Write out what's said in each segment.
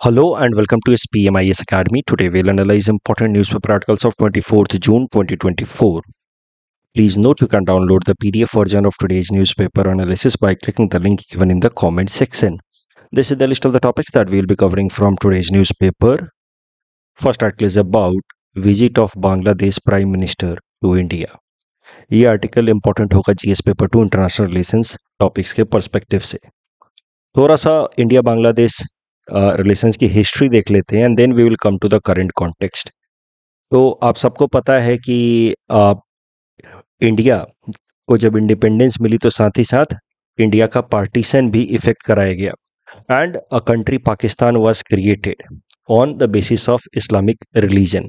Hello and welcome to SPMIS Academy. Today we'll analyze important newspaper articles of 24th June 2024. Please note you can download the PDF version of today's newspaper analysis by clicking the link given in the comment section. This is the list of the topics that we'll be covering from today's newspaper. First article is about visit of Bangladesh Prime Minister to India. This article important होगा GS paper to international relations topics ke perspective se. थोड़ा सा India Bangladesh relation की history देख लेते हैं and then we will come to the current context तो आप सबको पता है कि uh, इंडिया को जब इंडिपेंडेंस मिली तो साथ ही साथ इंडिया का पार्टीशन भी इफेक्ट कराया गया and a country Pakistan was created on the basis of Islamic religion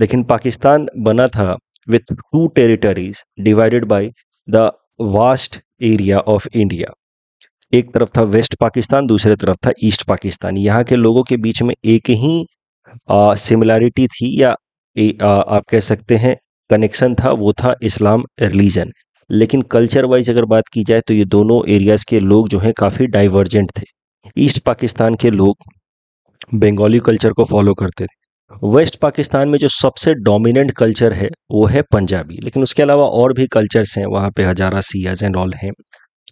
लेकिन पाकिस्तान बना था with two territories divided by the vast area of India एक तरफ था वेस्ट पाकिस्तान दूसरे तरफ था ईस्ट पाकिस्तान यहाँ के लोगों के बीच में एक ही सिमिलैरिटी थी या ए, आ, आप कह सकते हैं कनेक्शन था वो था इस्लाम रिलीजन लेकिन कल्चर वाइज अगर बात की जाए तो ये दोनों एरियाज़ के लोग जो हैं काफ़ी डाइवर्जेंट थे ईस्ट पाकिस्तान के लोग बंगाली कल्चर को फॉलो करते थे वेस्ट पाकिस्तान में जो सबसे डोमिनेंट कल्चर है वो है पंजाबी लेकिन उसके अलावा और भी कल्चर्स हैं वहाँ पे हजारा सियाज एंड ऑल हैं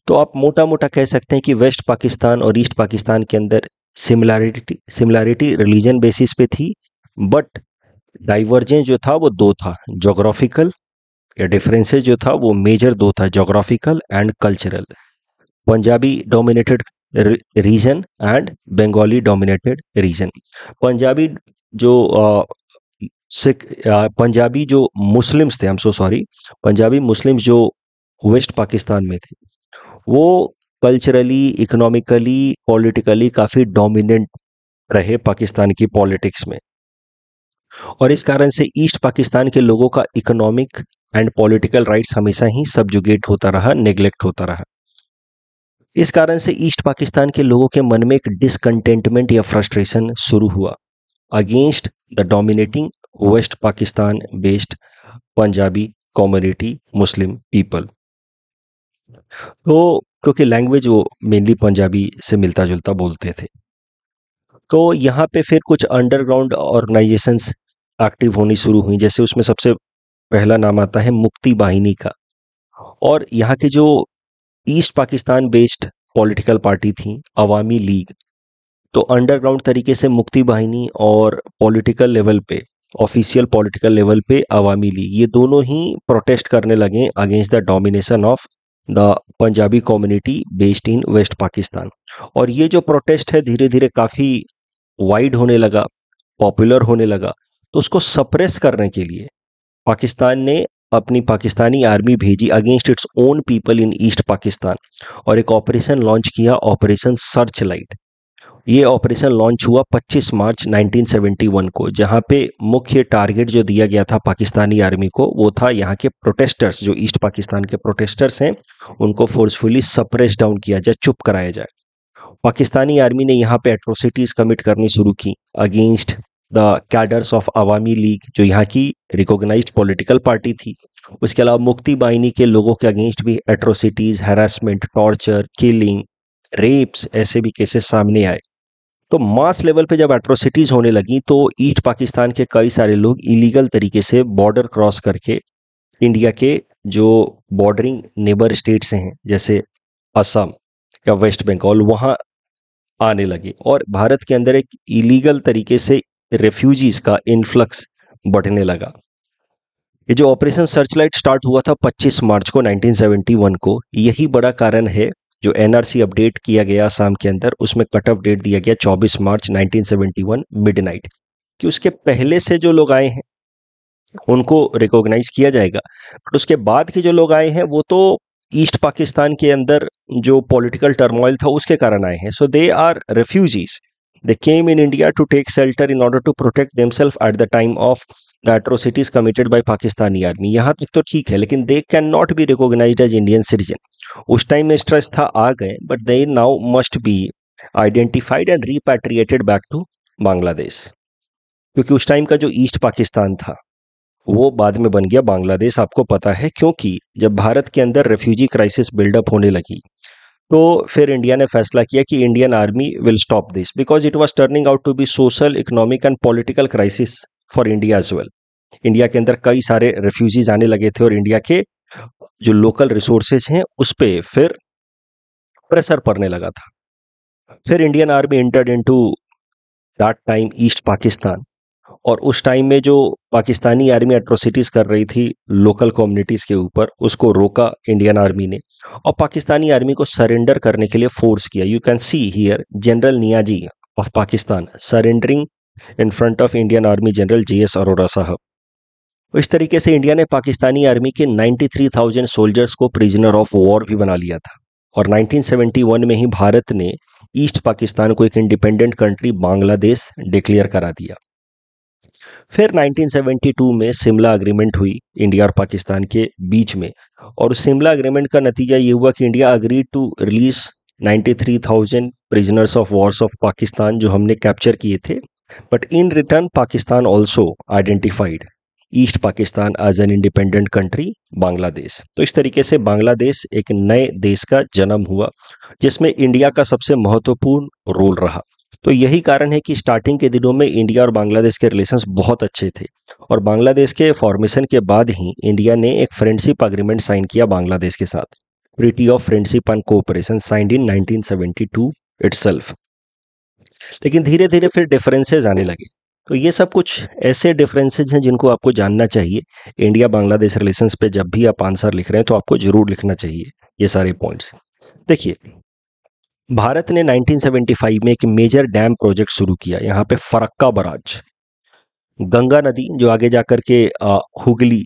तो आप मोटा मोटा कह सकते हैं कि वेस्ट पाकिस्तान और ईस्ट पाकिस्तान के अंदर सिमिलरिटी सिमिलरिटी रिलीजन बेसिस पे थी बट डाइवर्जेंस जो था वो दो था जोग्राफिकल या डिफरेंसेस जो था वो मेजर दो था geographical and cultural Punjabi dominated region and Bengali dominated region Punjabi जो सिख पंजाबी जो मुस्लिम्स थे hmm so sorry Punjabi Muslims जो वेस्ट पाकिस्तान में थे वो कल्चरली इकोनॉमिकली पॉलिटिकली काफ़ी डोमिनेंट रहे पाकिस्तान की पॉलिटिक्स में और इस कारण से ईस्ट पाकिस्तान के लोगों का इकोनॉमिक एंड पॉलिटिकल राइट्स हमेशा ही सब्जुगेट होता रहा नेग्लेक्ट होता रहा इस कारण से ईस्ट पाकिस्तान के लोगों के मन में एक डिसकंटेंटमेंट या फ्रस्ट्रेशन शुरू हुआ against the dominating west Pakistan based Punjabi community Muslim people तो क्योंकि लैंग्वेज वो मेनली पंजाबी से मिलता जुलता बोलते थे तो यहाँ पे फिर कुछ अंडरग्राउंड ऑर्गेनाइजेशंस एक्टिव होनी शुरू हुई जैसे उसमें सबसे पहला नाम आता है मुक्ति वाहिनी का और यहाँ के जो east Pakistan based political party थी अवामी लीग तो अंडरग्राउंड तरीके से मुक्ति वाहिनी और पॉलिटिकल लेवल पे ऑफिशियल पॉलिटिकल लेवल पे अवामी लीग ये दोनों ही प्रोटेस्ट करने लगे against the domination of the Punjabi community based in west Pakistan और ये जो प्रोटेस्ट है धीरे धीरे काफ़ी वाइड होने लगा पॉपुलर होने लगा तो उसको सप्रेस करने के लिए पाकिस्तान ने अपनी पाकिस्तानी आर्मी भेजी against its own people in east Pakistan और एक ऑपरेशन लॉन्च किया ऑपरेशन सर्च लाइट ये ऑपरेशन लॉन्च हुआ 25 मार्च 1971 को जहां पे मुख्य टारगेट जो दिया गया था पाकिस्तानी आर्मी को वो था यहाँ के प्रोटेस्टर्स जो ईस्ट पाकिस्तान के प्रोटेस्टर्स हैं उनको फोर्सफुली सप्रेस डाउन किया जाए चुप कराया जाए पाकिस्तानी आर्मी ने यहाँ पे एट्रोसिटीज़ कमिट करनी शुरू की against the cadres of Awami League जो यहाँ की रिकोगनाइज पोलिटिकल पार्टी थी उसके अलावा मुक्ति बाहिनी के लोगों के अगेंस्ट भी atrocities harassment torture killing rapes ऐसे भी केसेस सामने आए तो मास लेवल पे जब एट्रोसिटीज़ होने लगी तो ईस्ट पाकिस्तान के कई सारे लोग इलीगल तरीके से बॉर्डर क्रॉस करके इंडिया के जो बॉर्डरिंग नेबर स्टेट्स हैं जैसे असम या वेस्ट बंगाल वहाँ आने लगे और भारत के अंदर एक इलीगल तरीके से रेफ्यूजीज़ का इन्फ्लक्स बढ़ने लगा ये जो ऑपरेशन सर्चलाइट स्टार्ट हुआ था 25 मार्च को 1971 को यही बड़ा कारण है जो एनआरसी अपडेट किया गया आसाम के अंदर उसमें कट ऑफ डेट दिया गया 24 मार्च 1971 मिडनाइट कि उसके पहले से जो लोग आए हैं उनको रिकॉग्नाइज किया जाएगा बट उसके बाद के जो लोग आए हैं वो तो ईस्ट पाकिस्तान के अंदर जो पॉलिटिकल टर्मोइल था उसके कारण आए हैं so they are refugees they came in India to take shelter in order to protect them at the time of the atrocities committed by Pakistani army यहाँ तक तो ठीक है लेकिन they can not be recognise as Indian citizen उस time में stress था आ गए but they now must be identified and repatriated back to Bangladesh क्योंकि उस टाइम का जो ईस्ट पाकिस्तान था वो बाद में बन गया बांग्लादेश आपको पता है क्योंकि जब भारत के अंदर रेफ्यूजी क्राइसिस बिल्डअप होने लगी तो फिर इंडिया ने फैसला किया कि Indian army will stop this because it was turning out to be social economic and political crisis for India as well India के अंदर कई सारे रेफ्यूजीज आने लगे थे और इंडिया के जो लोकल रिसोर्सेज हैं उस पर फिर प्रेशर पड़ने लगा था फिर Indian army entered in to that time east Pakistan और उस टाइम में जो पाकिस्तानी आर्मी एट्रोसिटीज़ कर रही थी लोकल कम्युनिटीज़ के ऊपर उसको रोका इंडियन आर्मी ने और पाकिस्तानी आर्मी को सरेंडर करने के लिए फोर्स किया you can see here general Niazi of Pakistan surrendering in front of Indian army general J S Arora साहब इस तरीके से इंडिया ने पाकिस्तानी आर्मी के 93,000 सोल्जर्स को प्रिजनर ऑफ वॉर भी बना लिया था और 1971 में ही भारत ने ईस्ट पाकिस्तान को एक इंडिपेंडेंट कंट्री बांग्लादेश डिक्लेयर करा दिया फिर 1972 में शिमला अग्रीमेंट हुई इंडिया और पाकिस्तान के बीच में और शिमला अग्रीमेंट का नतीजा ये हुआ कि India agree to release 93,000 three prisoners of wars of Pakistan जो हमने कैप्चर किए थे But in return, Pakistan also identified east Pakistan as an independent country Bangladesh तो इस तरीके से बांग्लादेश एक नए देश का जन्म हुआ जिसमें इंडिया का सबसे महत्वपूर्ण रोल रहा तो यही कारण है कि स्टार्टिंग के दिनों में इंडिया और बांग्लादेश के रिलेशंस बहुत अच्छे थे और बांग्लादेश के फॉर्मेशन के बाद ही इंडिया ने एक फ्रेंडशिप अग्रीमेंट साइन किया बांग्लादेश के साथ treaty of friendship and cooperation signed in 1972 itself लेकिन धीरे धीरे फिर डिफरेंसेज आने लगे तो ये सब कुछ ऐसे डिफरेंसेज हैं जिनको आपको जानना चाहिए इंडिया बांग्लादेश रिलेशंस पे जब भी आप आंसर लिख रहे हैं तो आपको जरूर लिखना चाहिए ये सारे पॉइंट्स देखिए भारत ने 1975 में एक मेजर डैम प्रोजेक्ट शुरू किया यहाँ पे फरक्का बराज गंगा नदी जो आगे जाकर के हुगली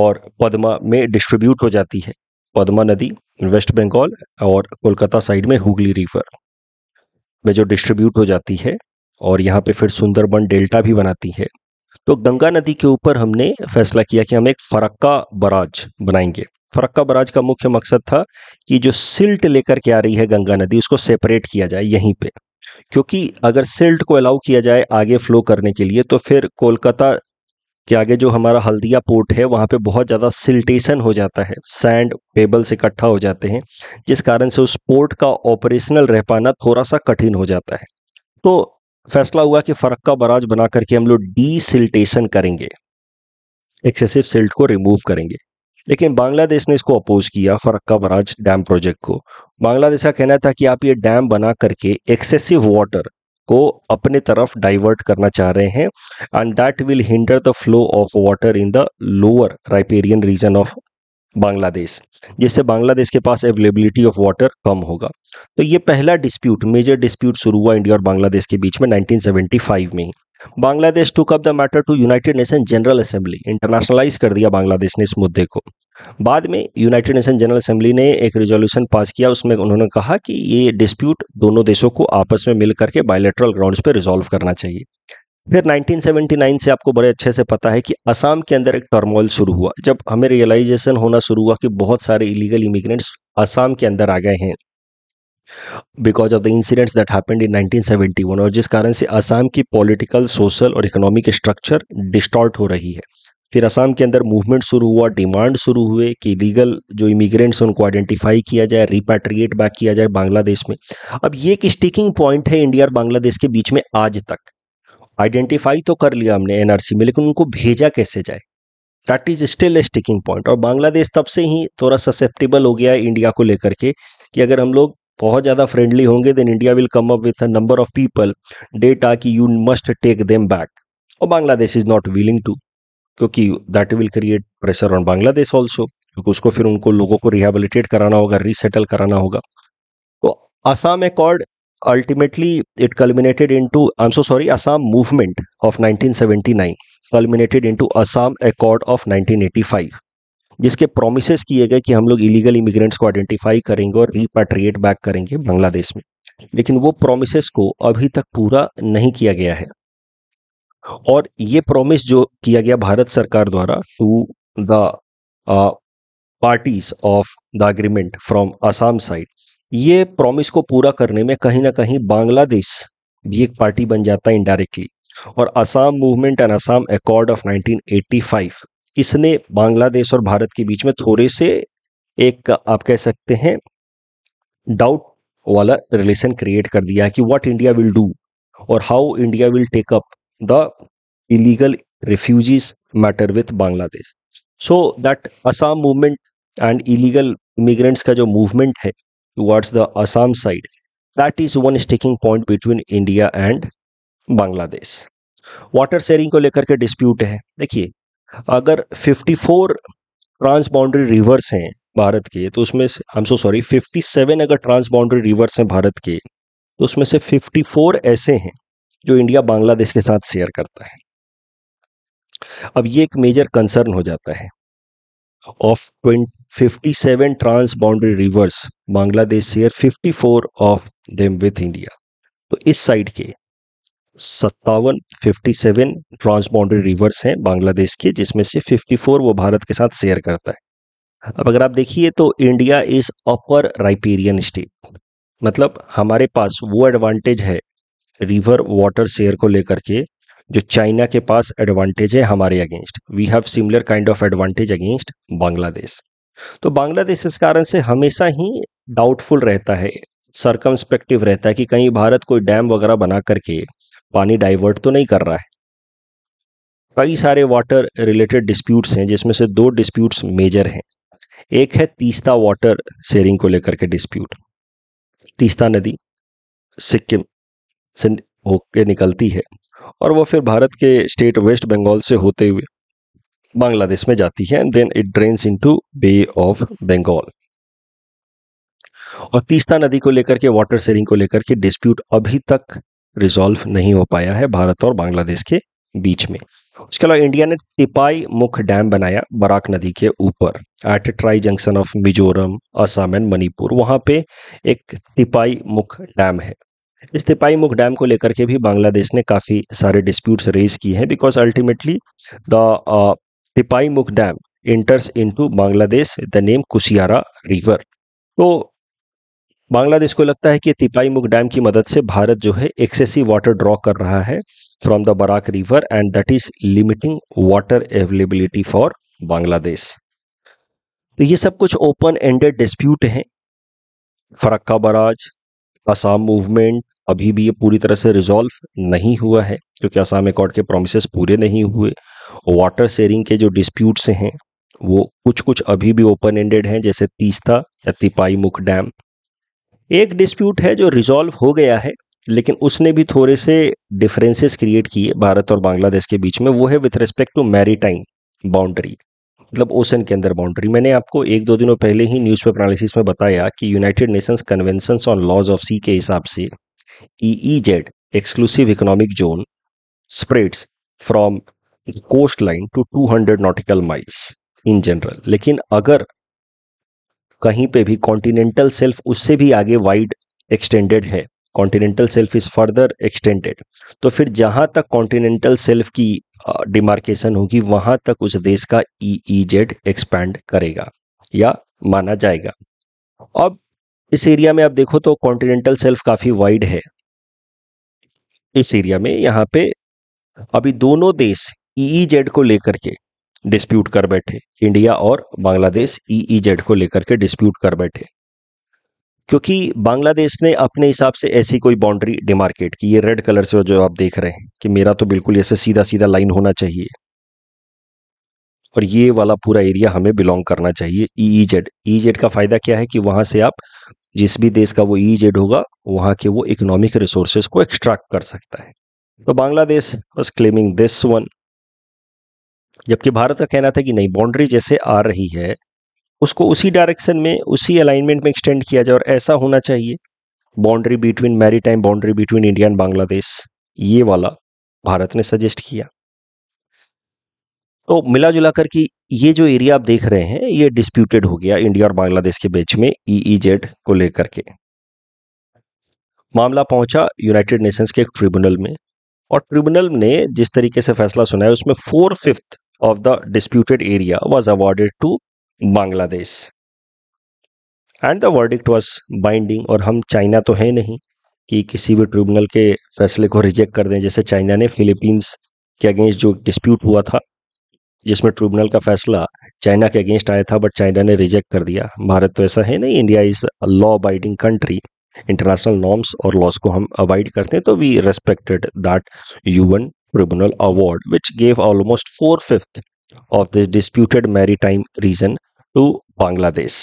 और पदमा में डिस्ट्रीब्यूट हो जाती है पदमा नदी वेस्ट बंगाल और कोलकाता साइड में हुगली रिवर में जो डिस्ट्रीब्यूट हो जाती है और यहाँ पे फिर सुंदरबन डेल्टा भी बनाती है तो गंगा नदी के ऊपर हमने फैसला किया कि हम एक फरक्का बराज बनाएंगे फरक्का बराज का मुख्य मकसद था कि जो सिल्ट लेकर के आ रही है गंगा नदी उसको सेपरेट किया जाए यहीं पे क्योंकि अगर सिल्ट को अलाउ किया जाए आगे फ्लो करने के लिए तो फिर कोलकाता कि आगे जो हमारा हल्दिया पोर्ट है वहाँ पे बहुत ज़्यादा सिल्टेशन हो जाता है सैंड पेबल्स इकट्ठा हो जाते हैं जिस कारण से उस पोर्ट का ऑपरेशनल रह पाना थोड़ा सा कठिन हो जाता है तो फैसला हुआ कि फरक्का बराज बना करके हम लोग डी सिल्टेशन करेंगे एक्सेसिव सिल्ट को रिमूव करेंगे लेकिन बांग्लादेश ने इसको अपोज किया फरक्का बराज डैम प्रोजेक्ट को बांग्लादेश का कहना था कि आप ये डैम बना करके एक्सेसिव वाटर को अपने तरफ डाइवर्ट करना चाह रहे हैं and that will hinder the flow of water in the lower riparian region of Bangladesh जिससे बांग्लादेश के पास अवेलेबिलिटी ऑफ वाटर कम होगा तो ये पहला डिस्प्यूट मेजर डिस्प्यूट शुरू हुआ इंडिया और बांग्लादेश के बीच में 1975 में Bangladesh took up the matter to United Nation General Assembly internationalise कर दिया बांग्लादेश ने इस मुद्दे को बाद में यूनाइटेड नेशन जनरल असेंबली ने एक रिजोल्यूशन पास किया उसमें उन्होंने कहा कि ये डिस्प्यूट दोनों देशों को आपस में मिल करके बायोलेट्रल ग्राउंड्स पे रिजॉल्व करना चाहिए फिर 1979 से आपको बड़े अच्छे से पता है कि असम के अंदर एक टर्मोइल शुरू हुआ जब हमें रियलाइजेशन होना शुरू हुआ कि बहुत सारे इलीगल इमिग्रेंट्स असम के अंदर आ गए हैं because of the incidents that happened in 1971 और जिस कारण से असम की पॉलिटिकल सोशल और इकोनॉमिक स्ट्रक्चर डिस्टॉर्ट हो रही है फिर असम के अंदर मूवमेंट शुरू हुआ डिमांड शुरू हुए कि लीगल जो इमिग्रेंट्स उनको आइडेंटिफाई किया जाए रिपैट्रिएट बैक किया जाए बांग्लादेश में अब ये एक स्टिकिंग पॉइंट है इंडिया और बांग्लादेश के बीच में आज तक आइडेंटिफाई तो कर लिया हमने एनआरसी में लेकिन उनको भेजा कैसे जाए that is still a sticking point और बांग्लादेश तब से ही थोड़ा ससेप्टेबल हो गया है इंडिया को लेकर के कि अगर हम लोग बहुत ज़्यादा फ्रेंडली होंगे then India will come up with a number of people data कि you must take them back और Bangladesh is not willing to क्योंकि that will create pressure on Bangladesh also क्योंकि उसको फिर उनको लोगों को रिहेबिलिटेट कराना होगा रीसेटल कराना होगा तो Assam accord ultimately it culminated to I am so sorry Assam movement of 1979 culminated to Assam accord of five जिसके प्रोमिस किए गए कि हम लोग इलीगल इमिग्रेंट्स को आइडेंटिफाई करेंगे और रिपेट्रिएट बैक करेंगे बांग्लादेश में लेकिन वो प्रोमिस को अभी तक पूरा नहीं किया गया है और ये प्रॉमिस जो किया गया भारत सरकार द्वारा to the parties of the agreement from Assam side ये प्रॉमिस को पूरा करने में कहीं ना कहीं बांग्लादेश भी एक पार्टी बन जाता है इनडायरेक्टली और Assam movement and Assam accord of 1985 इसने बांग्लादेश और भारत के बीच में थोड़े से एक आप कह सकते हैं डाउट वाला रिलेशन क्रिएट कर दिया कि व्हाट इंडिया विल डू और how India will take up the illegal refugees matter with Bangladesh so that Assam movement and illegal immigrants का जो मूवमेंट है towards the Assam side that is one sticking point between India and Bangladesh water sharing को लेकर के dispute है देखिए अगर 54 फोर ट्रांस बाउंड्री रिवर्स हैं भारत के तो उसमें से आई एम सो सॉरी 57 अगर ट्रांस बाउंड्री रिवर्स हैं भारत के तो उसमें से 54 ऐसे हैं जो इंडिया बांग्लादेश के साथ शेयर करता है अब ये एक मेजर कंसर्न हो जाता है of fifty seven transboundary rivers Bangladesh share fifty four of them with India तो इस साइड के सत्तावन fifty seven transboundary rivers हैं बांग्लादेश के जिसमें से फिफ्टी फोर वो भारत के साथ शेयर करता है अब अगर आप देखिए तो India is upper riparian state मतलब हमारे पास वो एडवांटेज है रिवर वाटर शेयर को लेकर के जो चाइना के पास एडवांटेज है हमारे against we have similar kind of advantage against Bangladesh तो बांग्लादेश इस कारण से हमेशा ही डाउटफुल रहता है सरकमस्पेक्टिव रहता है कि कहीं भारत कोई डैम वगैरह बना करके पानी डाइवर्ट तो नहीं कर रहा है कई सारे वाटर रिलेटेड डिस्प्यूट्स हैं जिसमें से दो डिस्प्यूट्स मेजर हैं एक है तीस्ता वाटर शेयरिंग को लेकर के डिस्प्यूट तीस्ता नदी सिक्किम से होकर निकलती है और वो फिर भारत के स्टेट वेस्ट बंगाल से होते हुए बांग्लादेश में जाती है and then it drains into Bay of Bengal और तीस्ता नदी को लेकर के वाटर शेयरिंग को लेकर के डिस्प्यूट अभी तक रिजॉल्व नहीं हो पाया है भारत और बांग्लादेश के बीच में उसके अलावा इंडिया ने तिपाई मुख डैम बनाया बराक नदी के ऊपर at tri junction of Mizoram Assam and Manipur वहां पे एक तिपाई मुख डैम है इस्तीपाई मुख डैम को लेकर के भी बांग्लादेश ने काफ़ी सारे डिस्प्यूट्स रेज किए हैं because ultimately the Mukh dam enters into Bangladesh the name Kushiyara river तो बांग्लादेश को लगता है कि तिपाई मुख डैम की मदद से भारत जो है एक्सेसिव वाटर ड्रॉ कर रहा है from the Barak river and that is limiting water availability for Bangladesh तो ये सब कुछ ओपन एंडेड डिस्प्यूट हैं फरक्का बराज असम मूवमेंट अभी भी ये पूरी तरह से रिजॉल्व नहीं हुआ है क्योंकि असम एकॉर्ड के प्रोमिस पूरे नहीं हुए वाटर शेयरिंग के जो डिस्प्यूट्स हैं वो कुछ कुछ अभी भी ओपन एंडेड हैं जैसे तीस्ता या तिपाई मुख डैम एक डिस्प्यूट है जो रिजॉल्व हो गया है लेकिन उसने भी थोड़े से डिफरेंसेस क्रिएट किए भारत और बांग्लादेश के बीच में वो है with respect to maritime boundary मतलब ओशन के अंदर बाउंड्री मैंने आपको एक दो दिनों पहले ही न्यूज पेपर एनालिसिस में बताया कि United Nations convention on laws of sea के हिसाब से E Z exclusive economic zone spreads from coast line to 200 nautical miles in general लेकिन अगर कहीं पे भी कॉन्टिनेंटल सेल्फ उससे भी आगे वाइड एक्सटेंडेड है continental shelf is further extended तो फिर जहां तक कॉन्टिनेंटल सेल्फ की डिमार्केशन होगी वहां तक उस देश का ईईजेड जेड एक्सपैंड करेगा या माना जाएगा अब इस एरिया में आप देखो तो कॉन्टिनेंटल सेल्फ काफी वाइड है इस एरिया में यहाँ पे अभी दोनों देश ई e जेड e को लेकर के डिस्प्यूट कर बैठे इंडिया और बांग्लादेश ईईजेड e जेड को लेकर के डिस्प्यूट कर बैठे क्योंकि बांग्लादेश ने अपने हिसाब से ऐसी कोई बाउंड्री डिमार्केट की ये रेड कलर से जो आप देख रहे हैं कि मेरा तो बिल्कुल ऐसे सीधा सीधा लाइन होना चाहिए और ये वाला पूरा एरिया हमें बिलोंग करना चाहिए ई जेड ई जेड का फायदा क्या है कि वहां से आप जिस भी देश का वो ई e जेड e होगा वहां के वो इकोनॉमिक रिसोर्सेज को एक्सट्रैक्ट कर सकता है तो Bangladesh was claiming this one जबकि भारत का कहना था कि नहीं बाउंड्री जैसे आ रही है उसको उसी डायरेक्शन में उसी अलाइनमेंट में एक्सटेंड किया जाए और ऐसा होना चाहिए boundary between maritime boundary between India and Bangladesh ये वाला भारत ने सजेस्ट किया तो मिला जुला करके ये जो एरिया आप देख रहे हैं ये डिस्प्यूटेड हो गया इंडिया और बांग्लादेश के बीच में ई e जेड e को लेकर के मामला पहुंचा यूनाइटेड नेशंस के एक ट्रिब्यूनल में और ट्रिब्यूनल ने जिस तरीके से फैसला सुनाया उसमें four fifth of the disputed area was awarded to Bangladesh and the verdict was binding और हम चाइना तो है नहीं कि किसी भी ट्रिब्यूनल के फैसले को रिजेक्ट कर दें जैसे चाइना ने फिलीपींस के अगेंस्ट जो डिस्प्यूट हुआ था जिसमें ट्रिब्यूनल का फैसला चाइना के अगेंस्ट आया था बट चाइना ने रिजेक्ट कर दिया भारत तो ऐसा है नहीं India is a law abiding country international norms और लॉस को हम अवॉइड करते हैं तो we respected that UN tribunal award which gave almost four fifth of the disputed time region to Bangladesh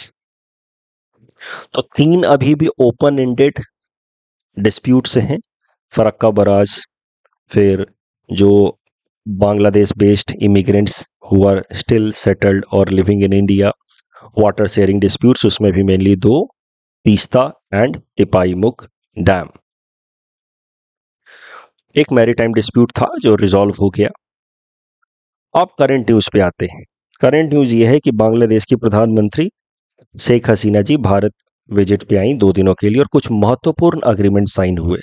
तो तीन अभी भी ओपन एंडेड डिस्प्यूट से हैं फरक्का बराज फिर जो Bangladesh based immigrants who are still settled और living in India water sharing disputes उसमें भी मेनली दो पिस्ता एंड तिपाईमुख डैम एक मैरीटाइम डिस्प्यूट था जो रिजॉल्व हो गया अब करंट न्यूज पे आते हैं करंट न्यूज ये है कि बांग्लादेश की प्रधानमंत्री शेख हसीना जी भारत विजिट पे आई दो दिनों के लिए और कुछ महत्वपूर्ण अग्रीमेंट साइन हुए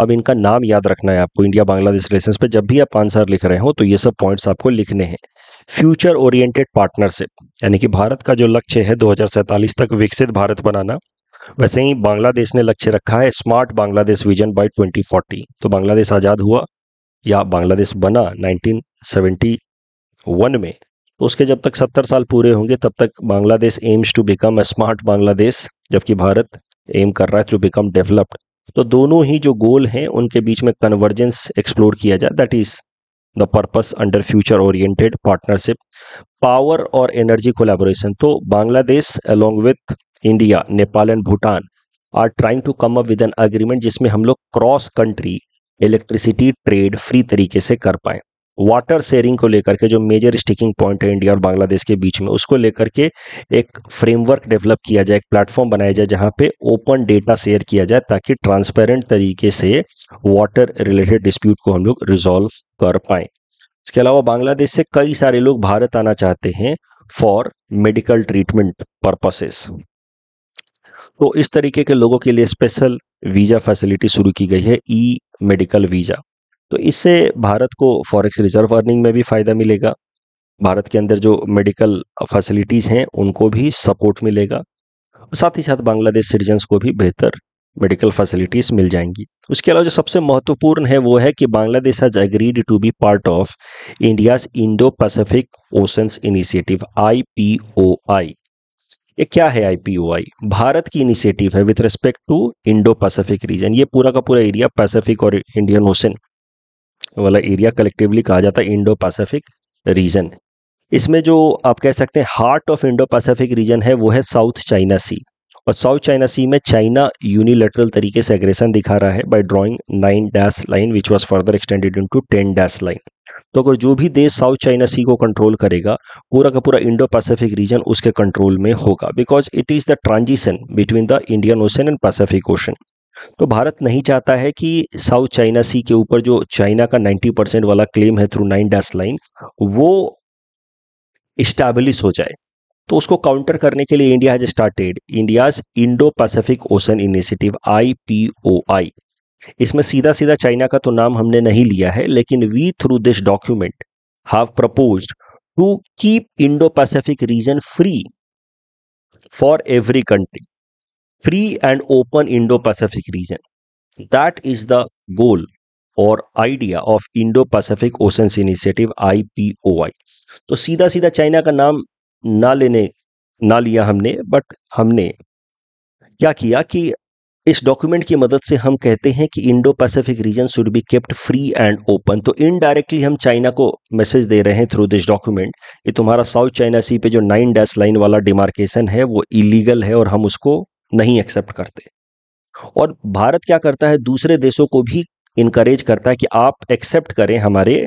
अब इनका नाम याद रखना है आपको इंडिया बांग्लादेश रिलेशन पे जब भी आप आंसर लिख रहे हो तो ये सब पॉइंट्स आपको लिखने हैं फ्यूचर ओरिएंटेड पार्टनरशिप यानी कि भारत का जो लक्ष्य है दो तक विकसित भारत बनाना वैसे ही बांग्लादेश ने लक्ष्य रखा है smart Bangladesh vision by twenty तो बांग्लादेश आज़ाद हुआ या बांग्लादेश बना नाइनटीन वन में तो उसके जब तक सत्तर साल पूरे होंगे तब तक Bangladesh aims to become smart Bangladesh जबकि भारत एम कर रहा है टू बिकम डेवलप्ड तो दोनों ही जो गोल हैं उनके बीच में कन्वर्जेंस एक्सप्लोर किया जाए that is the purpose under future oriented partnership power और एनर्जी कोलेबोरेशन तो Bangladesh along with India Nepal and Bhutan are trying to come up with an agreement जिसमें हम लोग cross country electricity trade free तरीके से कर पाएँ वाटर शेयरिंग को लेकर के जो मेजर स्टिकिंग पॉइंट है इंडिया और बांग्लादेश के बीच में उसको लेकर के एक फ्रेमवर्क डेवलप किया जाए एक प्लेटफॉर्म बनाया जाए जहां पे ओपन डेटा शेयर किया जाए ताकि ट्रांसपेरेंट तरीके से वाटर रिलेटेड डिस्प्यूट को हम लोग रिजोल्व कर पाए इसके अलावा बांग्लादेश से कई सारे लोग भारत आना चाहते हैं फॉर मेडिकल ट्रीटमेंट पर्पसेस तो इस तरीके के लोगों के लिए स्पेशल वीज़ा फैसिलिटी शुरू की गई है ई मेडिकल वीज़ा तो इससे भारत को फॉरेक्स रिजर्व अर्निंग में भी फ़ायदा मिलेगा भारत के अंदर जो मेडिकल फैसिलिटीज़ हैं उनको भी सपोर्ट मिलेगा साथ ही साथ बांग्लादेश सिटीजन्स को भी बेहतर मेडिकल फैसिलिटीज़ मिल जाएंगी उसके अलावा जो सबसे महत्वपूर्ण है वो है कि Bangladesh has agreed to be part of India's Indo Pacific oceans initiative I ये क्या है आई भारत की इनिशिएटिव है with respect to Indo Pacific region ये पूरा का पूरा एरिया पैसिफिक और इंडियन ओशन वाला एरिया कलेक्टिवली कहा जाता है इंडो पैसिफिक रीजन इसमें जो आप कह सकते हैं heart of Indo Pacific region है वो है साउथ चाइना सी और साउथ चाइना सी में चाइना यूनिलेटरल तरीके से एग्रेशन दिखा रहा है by drawing nine dash line which was further extended into ten dash line तो अगर जो भी देश साउथ चाइना सी को कंट्रोल करेगा पूरा का पूरा इंडो पैसिफिक रीजन उसके कंट्रोल में होगा because it is the transition between the Indian ocean and Pacific ocean तो भारत नहीं चाहता है कि साउथ चाइना सी के ऊपर जो चाइना का 90 परसेंट वाला क्लेम है थ्रू नाइन डैश लाइन वो इस्टेब्लिश हो जाए तो उसको काउंटर करने के लिए India has started India's Indo Pacific ocean initiative I इसमें सीधा सीधा चाइना का तो नाम हमने नहीं लिया है लेकिन we through this document have propose to keep Indo Pacific region free for every country free and open Indo Pacific region that is the goal और idea of Indo Pacific oceans initiative I तो सीधा सीधा China का नाम ना लेने ना लिया हमने बट हमने क्या किया कि इस डॉक्यूमेंट की मदद से हम कहते हैं कि Indo Pacific region should be kept free and open तो इनडायरेक्टली हम चाइना को मैसेज दे रहे हैं थ्रू दिस डॉक्यूमेंट कि तुम्हारा साउथ चाइना सी पे जो नाइन डैश लाइन वाला डिमार्केशन है वो इलीगल है और हम उसको नहीं एक्सेप्ट करते और भारत क्या करता है दूसरे देशों को भी इनकरेज करता है कि आप एक्सेप्ट करें हमारे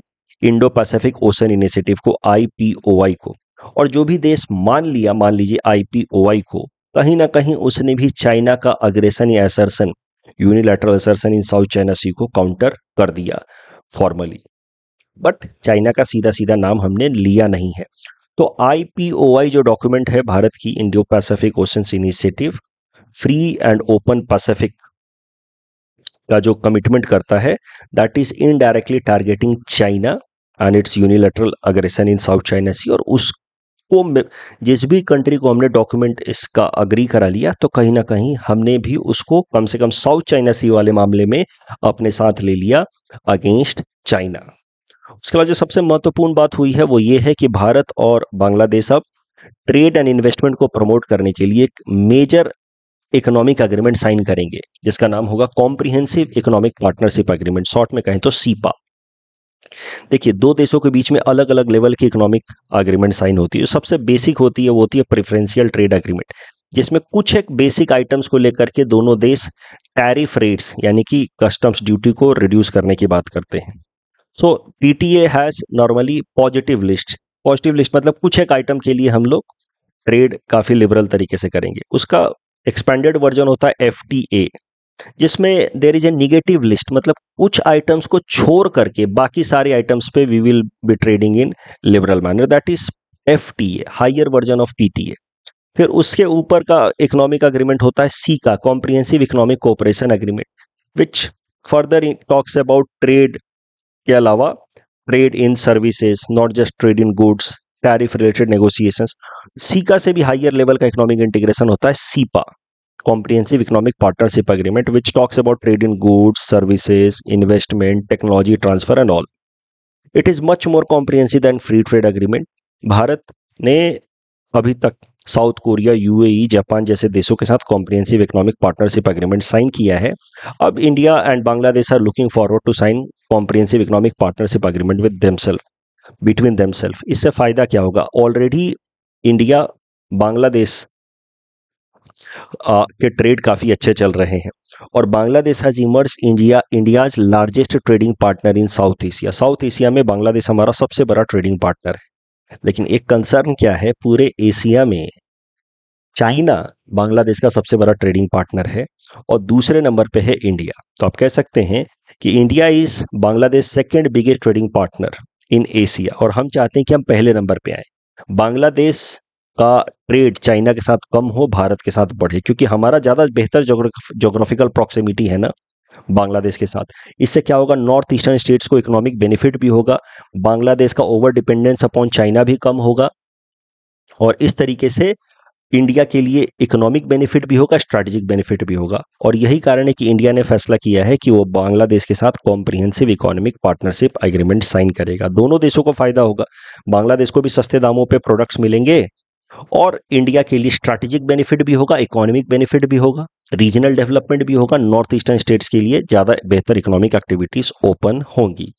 इंडो पैसिफिक ओशन इनिशिएटिव को आईपीओआई को और जो भी देश मान लिया मान लीजिए आईपीओआई को कहीं ना कहीं उसने भी चाइना का अग्रेसन या assertion unilateral assertion in South China sea को काउंटर कर दिया फॉर्मली बट चाइना का सीधा सीधा नाम हमने लिया नहीं है तो आईपीओआई जो डॉक्यूमेंट है भारत की Indo Pacific ocean initiative free and open Pacific का जो कमिटमेंट करता है that is indirectly targeting China and its unilateral aggression in South China sea और उसको जिस भी कंट्री को हमने डॉक्यूमेंट इसका अग्री करा लिया तो कहीं ना कहीं हमने भी उसको कम से कम साउथ चाइना सी वाले मामले में अपने साथ ले लिया अगेंस्ट चाइना उसके बाद जो सबसे महत्वपूर्ण बात हुई है वो ये है कि भारत और बांग्लादेश अब ट्रेड एंड इन्वेस्टमेंट को प्रमोट करने के लिए एक मेजर इकोनॉमिक अग्रीमेंट साइन करेंगे जिसका नाम होगा comprehensive economic partnership agreement short में कहें तो सीपा देखिए दो देशों के बीच में अलग अलग लेवल की इकोनॉमिक अग्रीमेंट साइन होती है सबसे बेसिक होती है वो होती है प्रेफरेंशियल ट्रेड अग्रीमेंट जिसमें कुछ एक बेसिक आइटम्स को लेकर के दोनों देश टैरिफ रेट्स यानी कि कस्टम्स ड्यूटी को रिड्यूस करने की बात करते हैं so P T A has normally positive list positive list मतलब कुछ एक आइटम के लिए हम लोग ट्रेड काफ़ी लिबरल तरीके से करेंगे उसका एक्सपेंडेड वर्जन होता है एफ जिसमें there is a negative list मतलब कुछ आइटम्स को छोड़ करके बाकी सारे आइटम्स पे we will be trading in liberal manner that is F T A higher version of T T A फिर उसके ऊपर का इकोनॉमिक अग्रीमेंट होता है सी का comprehensive economic cooperation agreement which further talks about trade के अलावा trade in services not just trade in goods tariff related negotiation CECA से भी हाइयर लेवल का इकोनॉमिक इंटीग्रेशन होता है CEPA comprehensive economic partnership agreement which talks about trade in goods services investment technology transfer and all it is much more comprehensive than free trade agreement Bharat ने अभी तक south Korea UAE, Japan जैसे देशों के साथ comprehensive economic partnership agreement sign किया है अब India and Bangladesh are looking forward to sign comprehensive economic partnership agreement with themselves between them इससे फ़ायदा क्या होगा ऑलरेडी इंडिया बांग्लादेश के ट्रेड काफ़ी अच्छे चल रहे हैं और Bangladesh has emerge India India's largest trading partner in South Asia South Asia में बांग्लादेश हमारा सबसे बड़ा ट्रेडिंग पार्टनर है लेकिन एक कंसर्न क्या है पूरे एशिया में चाइना बांग्लादेश का सबसे बड़ा ट्रेडिंग पार्टनर है और दूसरे नंबर पे है इंडिया तो आप कह सकते हैं कि India is Bangladesh second biggest trading partner in Asia और हम चाहते हैं कि हम पहले नंबर पे आए बांग्लादेश का ट्रेड चाइना के साथ कम हो भारत के साथ बढ़े क्योंकि हमारा ज़्यादा बेहतर जोग्राफिकल प्रॉक्सिमिटी है ना बांग्लादेश के साथ इससे क्या होगा नॉर्थ ईस्टर्न स्टेट्स को इकोनॉमिक बेनिफिट भी होगा बांग्लादेश का ओवर डिपेंडेंस अपॉन चाइना भी कम होगा और इस तरीके से इंडिया के लिए इकोनॉमिक बेनिफिट भी होगा स्ट्रेटेजिक बेनिफिट भी होगा और यही कारण है कि इंडिया ने फैसला किया है कि वो बांग्लादेश के साथ comprehensive economic partnership agreement sign करेगा दोनों देशों को फायदा होगा बांग्लादेश को भी सस्ते दामों पर प्रोडक्ट्स मिलेंगे और इंडिया के लिए स्ट्रैटेजिक बेनिफिट भी होगा इकोनॉमिक बेनिफिट भी होगा रीजनल डेवलपमेंट भी होगा नॉर्थ ईस्टर्न स्टेट्स के लिए ज़्यादा बेहतर इकोनॉमिक एक्टिविटीज ओपन होंगी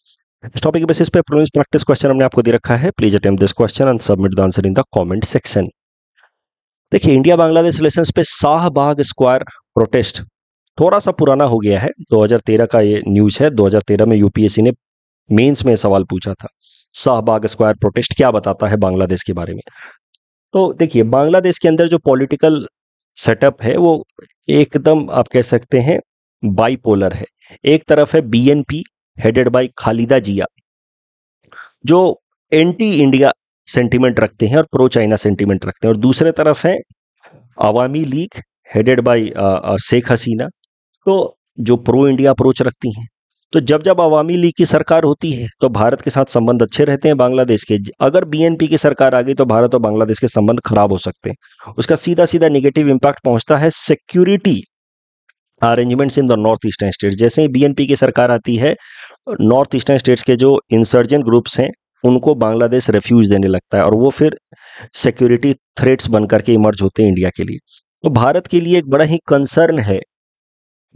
इस टॉपिक के बेसिस पे प्रोविंस प्रैक्टिस क्वेश्चन हमने आपको दे रखा है please attempt this question and submit the answer in the comment section देखिए इंडिया बांग्लादेश रिलेशन पे शाहबाग स्क्वायर प्रोटेस्ट थोड़ा सा पुराना हो गया है 2013 का ये न्यूज है 2013 में यूपीएससी ने मेंस में सवाल पूछा था शाहबाग स्क्वायर प्रोटेस्ट क्या बताता है बांग्लादेश के बारे में तो देखिए बांग्लादेश के अंदर जो पॉलिटिकल सेटअप है वो एकदम आप कह सकते हैं बाईपोलर है एक तरफ है BNP headed by Khaleda Zia जो एंटी इंडिया सेंटीमेंट रखते हैं और प्रो चाइना सेंटीमेंट रखते हैं और दूसरे तरफ है Awami League headed by Sheikh Hasina तो जो प्रो इंडिया अप्रोच रखती हैं तो जब जब अवामी लीग की सरकार होती है तो भारत के साथ संबंध अच्छे रहते हैं बांग्लादेश के अगर बीएनपी की सरकार आ गई तो भारत और बांग्लादेश के संबंध खराब हो सकते हैं उसका सीधा सीधा निगेटिव इंपैक्ट पहुंचता है security arrangements in the north eastern state जैसे ही बीएनपी की सरकार आती है नॉर्थ ईस्टर्न स्टेट्स के जो इंसर्जेंट ग्रुप्स हैं उनको बांग्लादेश रेफ्यूज देने लगता है और वो फिर सिक्योरिटी थ्रेट्स बनकर के इमर्ज होते हैं इंडिया के लिए तो भारत के लिए एक बड़ा ही कंसर्न है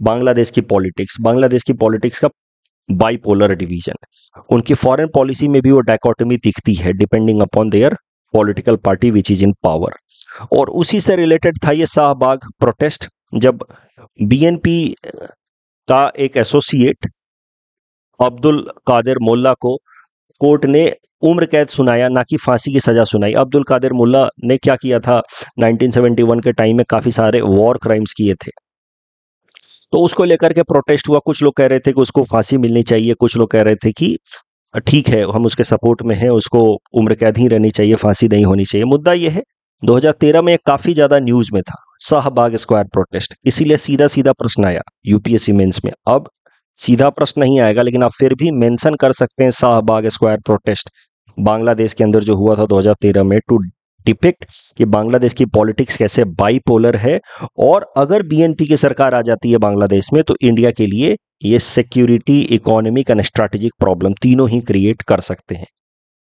बांग्लादेश की पॉलिटिक्स बांग्लादेश की पॉलिटिक्स का बाईपोलर डिवीजन उनकी फॉरेन पॉलिसी में भी वो डायकोटमी दिखती है depending upon their political party which is in power और उसी से रिलेटेड था ये शाहबाग प्रोटेस्ट जब बीएनपी का एक एसोसिएट अब्दुल कादिर मोल्ला को कोर्ट ने उम्र कैद सुनाया ना कि फांसी की सज़ा सुनाई अब्दुल कादिर मुल्ला ने क्या किया था 1971 के टाइम में काफ़ी सारे वॉर क्राइम्स किए थे तो उसको लेकर के प्रोटेस्ट हुआ कुछ लोग कह रहे थे कि उसको फांसी मिलनी चाहिए कुछ लोग कह रहे थे कि ठीक है हम उसके सपोर्ट में हैं उसको उम्र कैद ही रहनी चाहिए फांसी नहीं होनी चाहिए मुद्दा यह है 2013 में काफ़ी ज़्यादा न्यूज़ में था शाहबाग स्क्वायर प्रोटेस्ट इसीलिए सीधा सीधा प्रश्न आया यूपीएससी मेंस में अब सीधा प्रश्न नहीं आएगा लेकिन आप फिर भी मेंशन कर सकते हैं शाहबाग स्क्वायर प्रोटेस्ट बांग्लादेश के अंदर जो हुआ था 2013 में टू डिपिक्ट कि बांग्लादेश की पॉलिटिक्स कैसे बाईपोलर है और अगर बीएनपी की सरकार आ जाती है बांग्लादेश में तो इंडिया के लिए ये security economic and strategic problem तीनों ही क्रिएट कर सकते हैं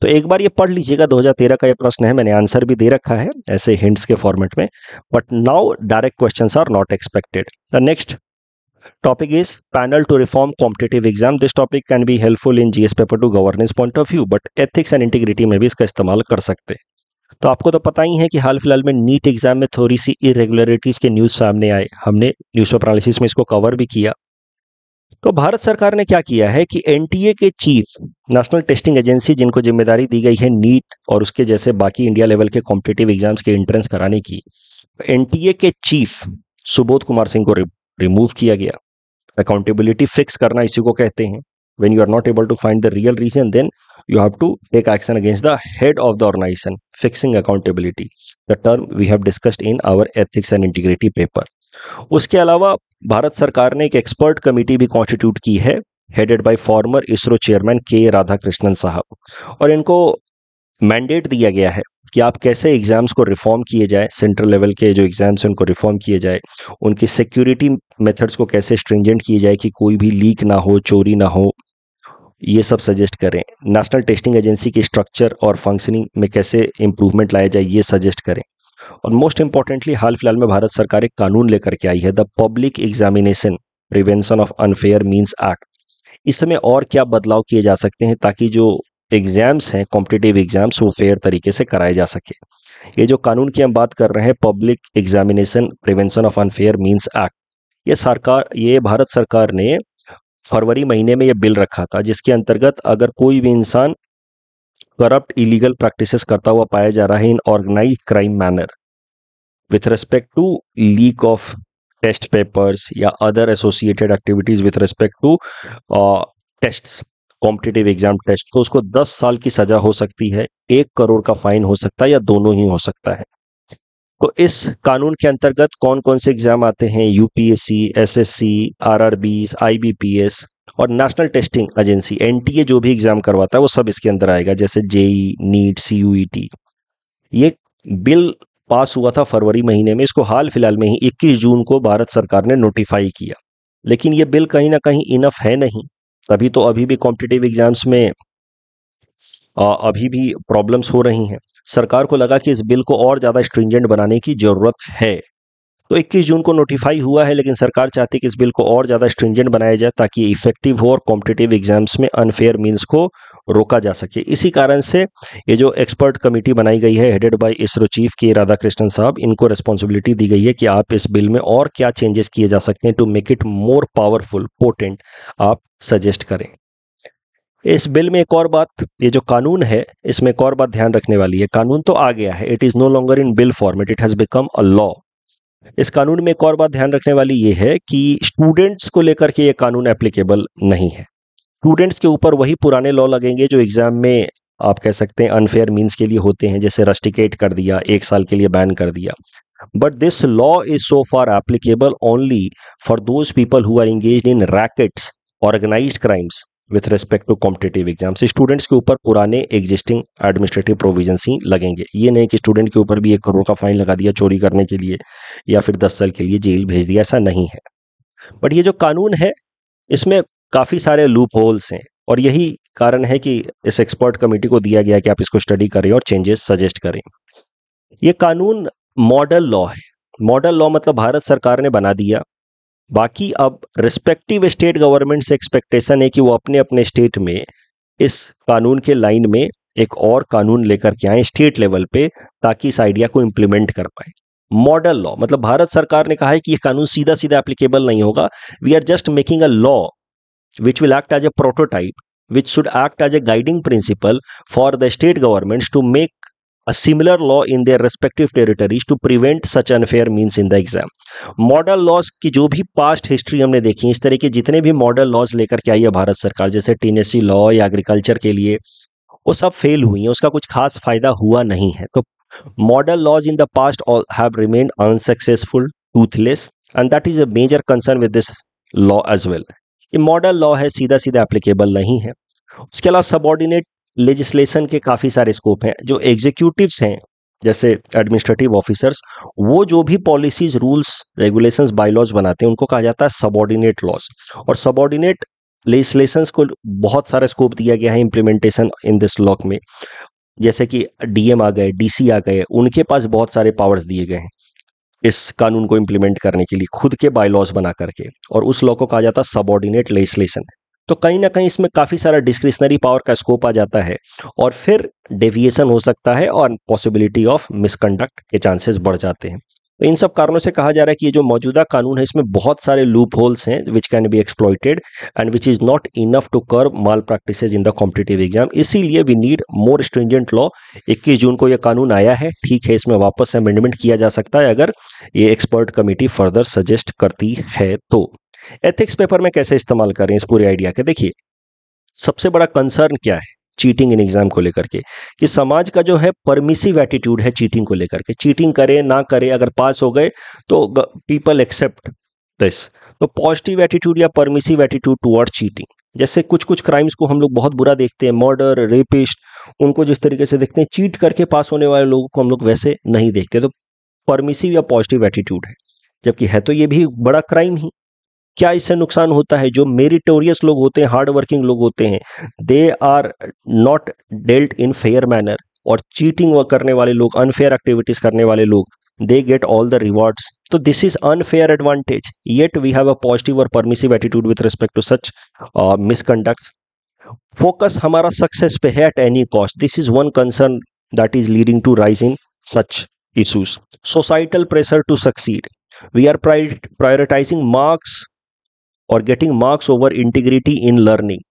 तो एक बार ये पढ़ लीजिएगा 2013 का ये प्रश्न है मैंने आंसर भी दे रखा है ऐसे हिंट्स के फॉर्मेट में but now direct questions are not expected the next Topic is panel to reform competitive exam. This topic can be helpful in GS paper two governance point of view but ethics and integrity में भी इसका इस्तेमाल कर सकते हैं तो आपको तो पता ही है कि हाल फिलहाल में नीट एग्जाम में थोड़ी सी इरेगुलरिटीज के न्यूज सामने आए हमने न्यूज पेपर एनालिसिस में इसको कवर भी किया तो भारत सरकार ने क्या किया है कि एनटीए के चीफ नेशनल टेस्टिंग एजेंसी जिनको जिम्मेदारी दी गई है नीट और उसके जैसे बाकी इंडिया लेवल के कॉम्पिटेटिव एग्जाम्स के एंट्रेंस कराने की एन के चीफ सुबोध कुमार सिंह को रिमूव किया गया अकाउंटेबिलिटी फिक्स करना इसी को कहते हैं when you are not able to find the real reason then you have to take action against the head of the organisation fixing accountability the term we have discussed in our ethics and integrity paper उसके अलावा भारत सरकार ने एक expert committee भी constitute की है headed by former ISRO chairman K Radhakrishnan साहब और इनको मैंडेट दिया गया है कि आप कैसे एग्ज़ाम्स को रिफॉर्म किए जाए सेंट्रल लेवल के जो एग्ज़ाम्स हैं उनको रिफॉर्म किए जाए उनकी सिक्योरिटी मेथड्स को कैसे स्ट्रिंजेंट किए जाए कि कोई भी लीक ना हो चोरी ना हो ये सब सजेस्ट करें नेशनल टेस्टिंग एजेंसी के स्ट्रक्चर और फंक्शनिंग में कैसे इम्प्रूवमेंट लाया जाए ये सजेस्ट करें और मोस्ट इंपॉर्टेंटली हाल फिलहाल में भारत सरकार एक कानून लेकर के आई है the public examination prevention of unfair means act इस समय और क्या बदलाव किए जा सकते हैं ताकि जो एग्ज़ाम्स हैं कॉम्पिटिटिव एग्ज़ाम्स वो फेयर तरीके से कराए जा सके ये जो कानून की हम बात कर रहे हैं public examination prevention of unfair means act ये सरकार ये भारत सरकार ने फरवरी महीने में ये बिल रखा था जिसके अंतर्गत अगर कोई भी इंसान करप्ट इलीगल प्रैक्टिसेस करता हुआ पाया जा रहा है in organise crime manner with respect to leak of test papers या other associated activities with respect to test competitive exam test तो उसको 10 साल की सजा हो सकती है एक करोड़ का फाइन हो सकता है या दोनों ही हो सकता है तो इस कानून के अंतर्गत कौन कौन से एग्जाम आते हैं UPSC S S B P S और नेशनल टेस्टिंग एजेंसी ए जो भी एग्जाम करवाता है वो सब इसके अंदर आएगा जैसे जेई नीट टी ये बिल पास हुआ था फरवरी महीने में इसको हाल फिलहाल में ही 21 जून को भारत सरकार ने नोटिफाई किया लेकिन ये बिल कहीं ना कहीं इनफ है नहीं अभी तो अभी भी कॉम्पिटेटिव एग्जाम्स में अभी भी प्रॉब्लम्स हो रही हैं सरकार को लगा कि इस बिल को और ज़्यादा स्ट्रिंजेंट बनाने की ज़रूरत है तो 21 जून को नोटिफाई हुआ है लेकिन सरकार चाहती है कि इस बिल को और ज़्यादा स्ट्रिंजेंट बनाया जाए ताकि इफेक्टिव हो और कॉम्पिटेटिव एग्जाम्स में अनफेयर मीन्स को रोका जा सके इसी कारण से ये जो एक्सपर्ट कमेटी बनाई गई है हेडेड बाय इसरो चीफ के राधाकृष्णन साहब इनको रिस्पॉन्सिबिलिटी दी गई है कि आप इस बिल में और क्या चेंजेस किए जा सकते हैं to make it more powerful portent आप सजेस्ट करें इस बिल में एक और बात ये जो कानून है इसमें एक और बात ध्यान रखने वाली है कानून तो आ गया है it is no longer in bill format it has become a law इस कानून में एक और बात ध्यान रखने वाली ये है कि स्टूडेंट्स को लेकर के ये कानून एप्लीकेबल नहीं है स्टूडेंट्स के ऊपर वही पुराने लॉ लगेंगे जो एग्जाम में आप कह सकते हैं अनफेयर मीन्स के लिए होते हैं जैसे रस्टिकेट कर दिया एक साल के लिए बैन कर दिया but this law is so far applicable only for those people who are engage in rackets organise crimes with respect to competitive exams students के ऊपर पुराने एग्जिस्टिंग एडमिनिस्ट्रेटिव प्रोविजन ही लगेंगे ये नहीं कि स्टूडेंट के ऊपर भी एक करोड़ का फाइन लगा दिया चोरी करने के लिए या फिर दस साल के लिए जेल भेज दिया ऐसा नहीं है बट ये जो कानून है इसमें काफ़ी सारे लूप होल्स हैं और यही कारण है कि इस एक्सपर्ट कमेटी को दिया गया कि आप इसको स्टडी करें और चेंजेस सजेस्ट करें ये कानून मॉडल लॉ है मॉडल लॉ मतलब भारत सरकार ने बना दिया बाकी अब रिस्पेक्टिव स्टेट गवर्नमेंट से एक्सपेक्टेशन है कि वो अपने अपने स्टेट में इस कानून के लाइन में एक और कानून लेकर के आए स्टेट लेवल पे ताकि इस आइडिया को इम्प्लीमेंट कर पाए मॉडल लॉ मतलब भारत सरकार ने कहा है कि यह कानून सीधा सीधा एप्लीकेबल नहीं होगा we are just making a law which will act as a prototype which should act as a guiding principle for the state governments to make a similar law in their respective territories to prevent such unfair means in the exam model laws की जो भी past history हमने देखी इस तरह के जितने भी मॉडल लॉज लेकर के आई है भारत सरकार जैसे टीनेसी लॉ या एग्रीकल्चर के लिए वो सब फेल हुई हैं उसका कुछ खास फायदा हुआ नहीं है तो model laws in the past have remain unsuccessful toothless and that is a major concern with this law as well ये मॉडल लॉ है सीधा सीधा एप्लीकेबल नहीं है उसके अलावा सबॉर्डिनेट लेजिस्लेशन के काफ़ी सारे स्कोप हैं जो एग्जीक्यूटिव्स हैं जैसे एडमिनिस्ट्रेटिव ऑफिसर्स वो जो भी पॉलिसीज रूल्स रेगुलेशंस बायलॉज बनाते हैं उनको कहा जाता है सबॉर्डिनेट लॉज और सबॉर्डिनेट लेजिस्लेशंस को बहुत सारा स्कोप दिया गया है इम्प्लीमेंटेशन इन दिस लॉक में जैसे कि डीएम आ गए डीसी आ गए उनके पास बहुत सारे पावर्स दिए गए हैं इस कानून को इम्प्लीमेंट करने के लिए खुद के बायलॉज बना करके और उस लॉ को कहा जाता है सबॉर्डिनेट लेजिस्लेशन तो कहीं ना कहीं इसमें काफ़ी सारा डिस्क्रिशनरी पावर का स्कोप आ जाता है और फिर डेविएशन हो सकता है और पॉसिबिलिटी ऑफ मिसकंडक्ट के चांसेस बढ़ जाते हैं तो इन सब कारणों से कहा जा रहा है कि ये जो मौजूदा कानून है इसमें बहुत सारे लूप होल्स हैं which can be exploited and which is not enough to curb malpractice in the competitive exam इसीलिए we need more stringent law 21 जून को यह कानून आया है ठीक है इसमें वापस अमेंडमेंट किया जा सकता है अगर ये एक्सपर्ट कमेटी फर्दर सजेस्ट करती है तो एथिक्स पेपर में कैसे इस्तेमाल करें इस पूरे आइडिया के देखिए सबसे बड़ा कंसर्न क्या है चीटिंग इन एग्जाम को लेकर के कि समाज का जो है परमिसिव एटीट्यूड है चीटिंग को लेकर के चीटिंग करे ना करें अगर पास हो गए तो पीपल एक्सेप्ट दिस तो पॉजिटिव एटीट्यूड या परमिसिव एटीट्यूड टुवर्ड चीटिंग जैसे कुछ कुछ क्राइम्स को हम लोग बहुत बुरा देखते हैं मर्डर रेपिस्ट उनको जिस तरीके से देखते हैं चीट करके पास होने वाले लोगों को हम लोग वैसे नहीं देखते तो परमिसिव या पॉजिटिव एटीट्यूड है जबकि है तो ये भी बड़ा क्राइम ही क्या इससे नुकसान होता है जो मेरिटोरियस लोग होते हैं हार्ड वर्किंग लोग होते हैं they are not dealt in fair manner और चीटिंग वर्क करने वाले लोग अनफेयर एक्टिविटीज करने वाले लोग they get all the rewards तो this is unfair advantage yet we have a positive और permissive attitude with respect to such misconduct focus हमारा सक्सेस पे है at any cost this is one concern that is leading to rise in such issues societal pressure to succeed we are prioritizing marks और getting marks over integrity in learning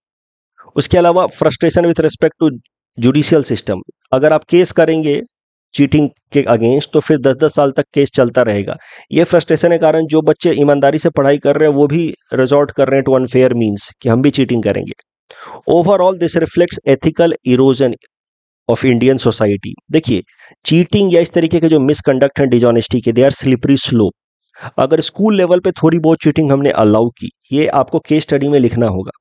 उसके अलावा frustration with respect to judicial system अगर आप case करेंगे cheating के against तो फिर 10-10 साल तक केस चलता रहेगा ये फ्रस्ट्रेशन के कारण जो बच्चे ईमानदारी से पढ़ाई कर रहे हैं वो भी रिजॉर्ट कर रहे हैं टू अनफेयर मीन्स कि हम भी चीटिंग करेंगे overall this reflects ethical erosion of Indian society देखिए चीटिंग या इस तरीके के जो मिसकंडक्ट हैं डिजॉनेस्टी के दे आर स्लिपरी स्लोप अगर स्कूल लेवल पे थोड़ी बहुत चीटिंग हमने अलाउ की ये आपको केस स्टडी में लिखना होगा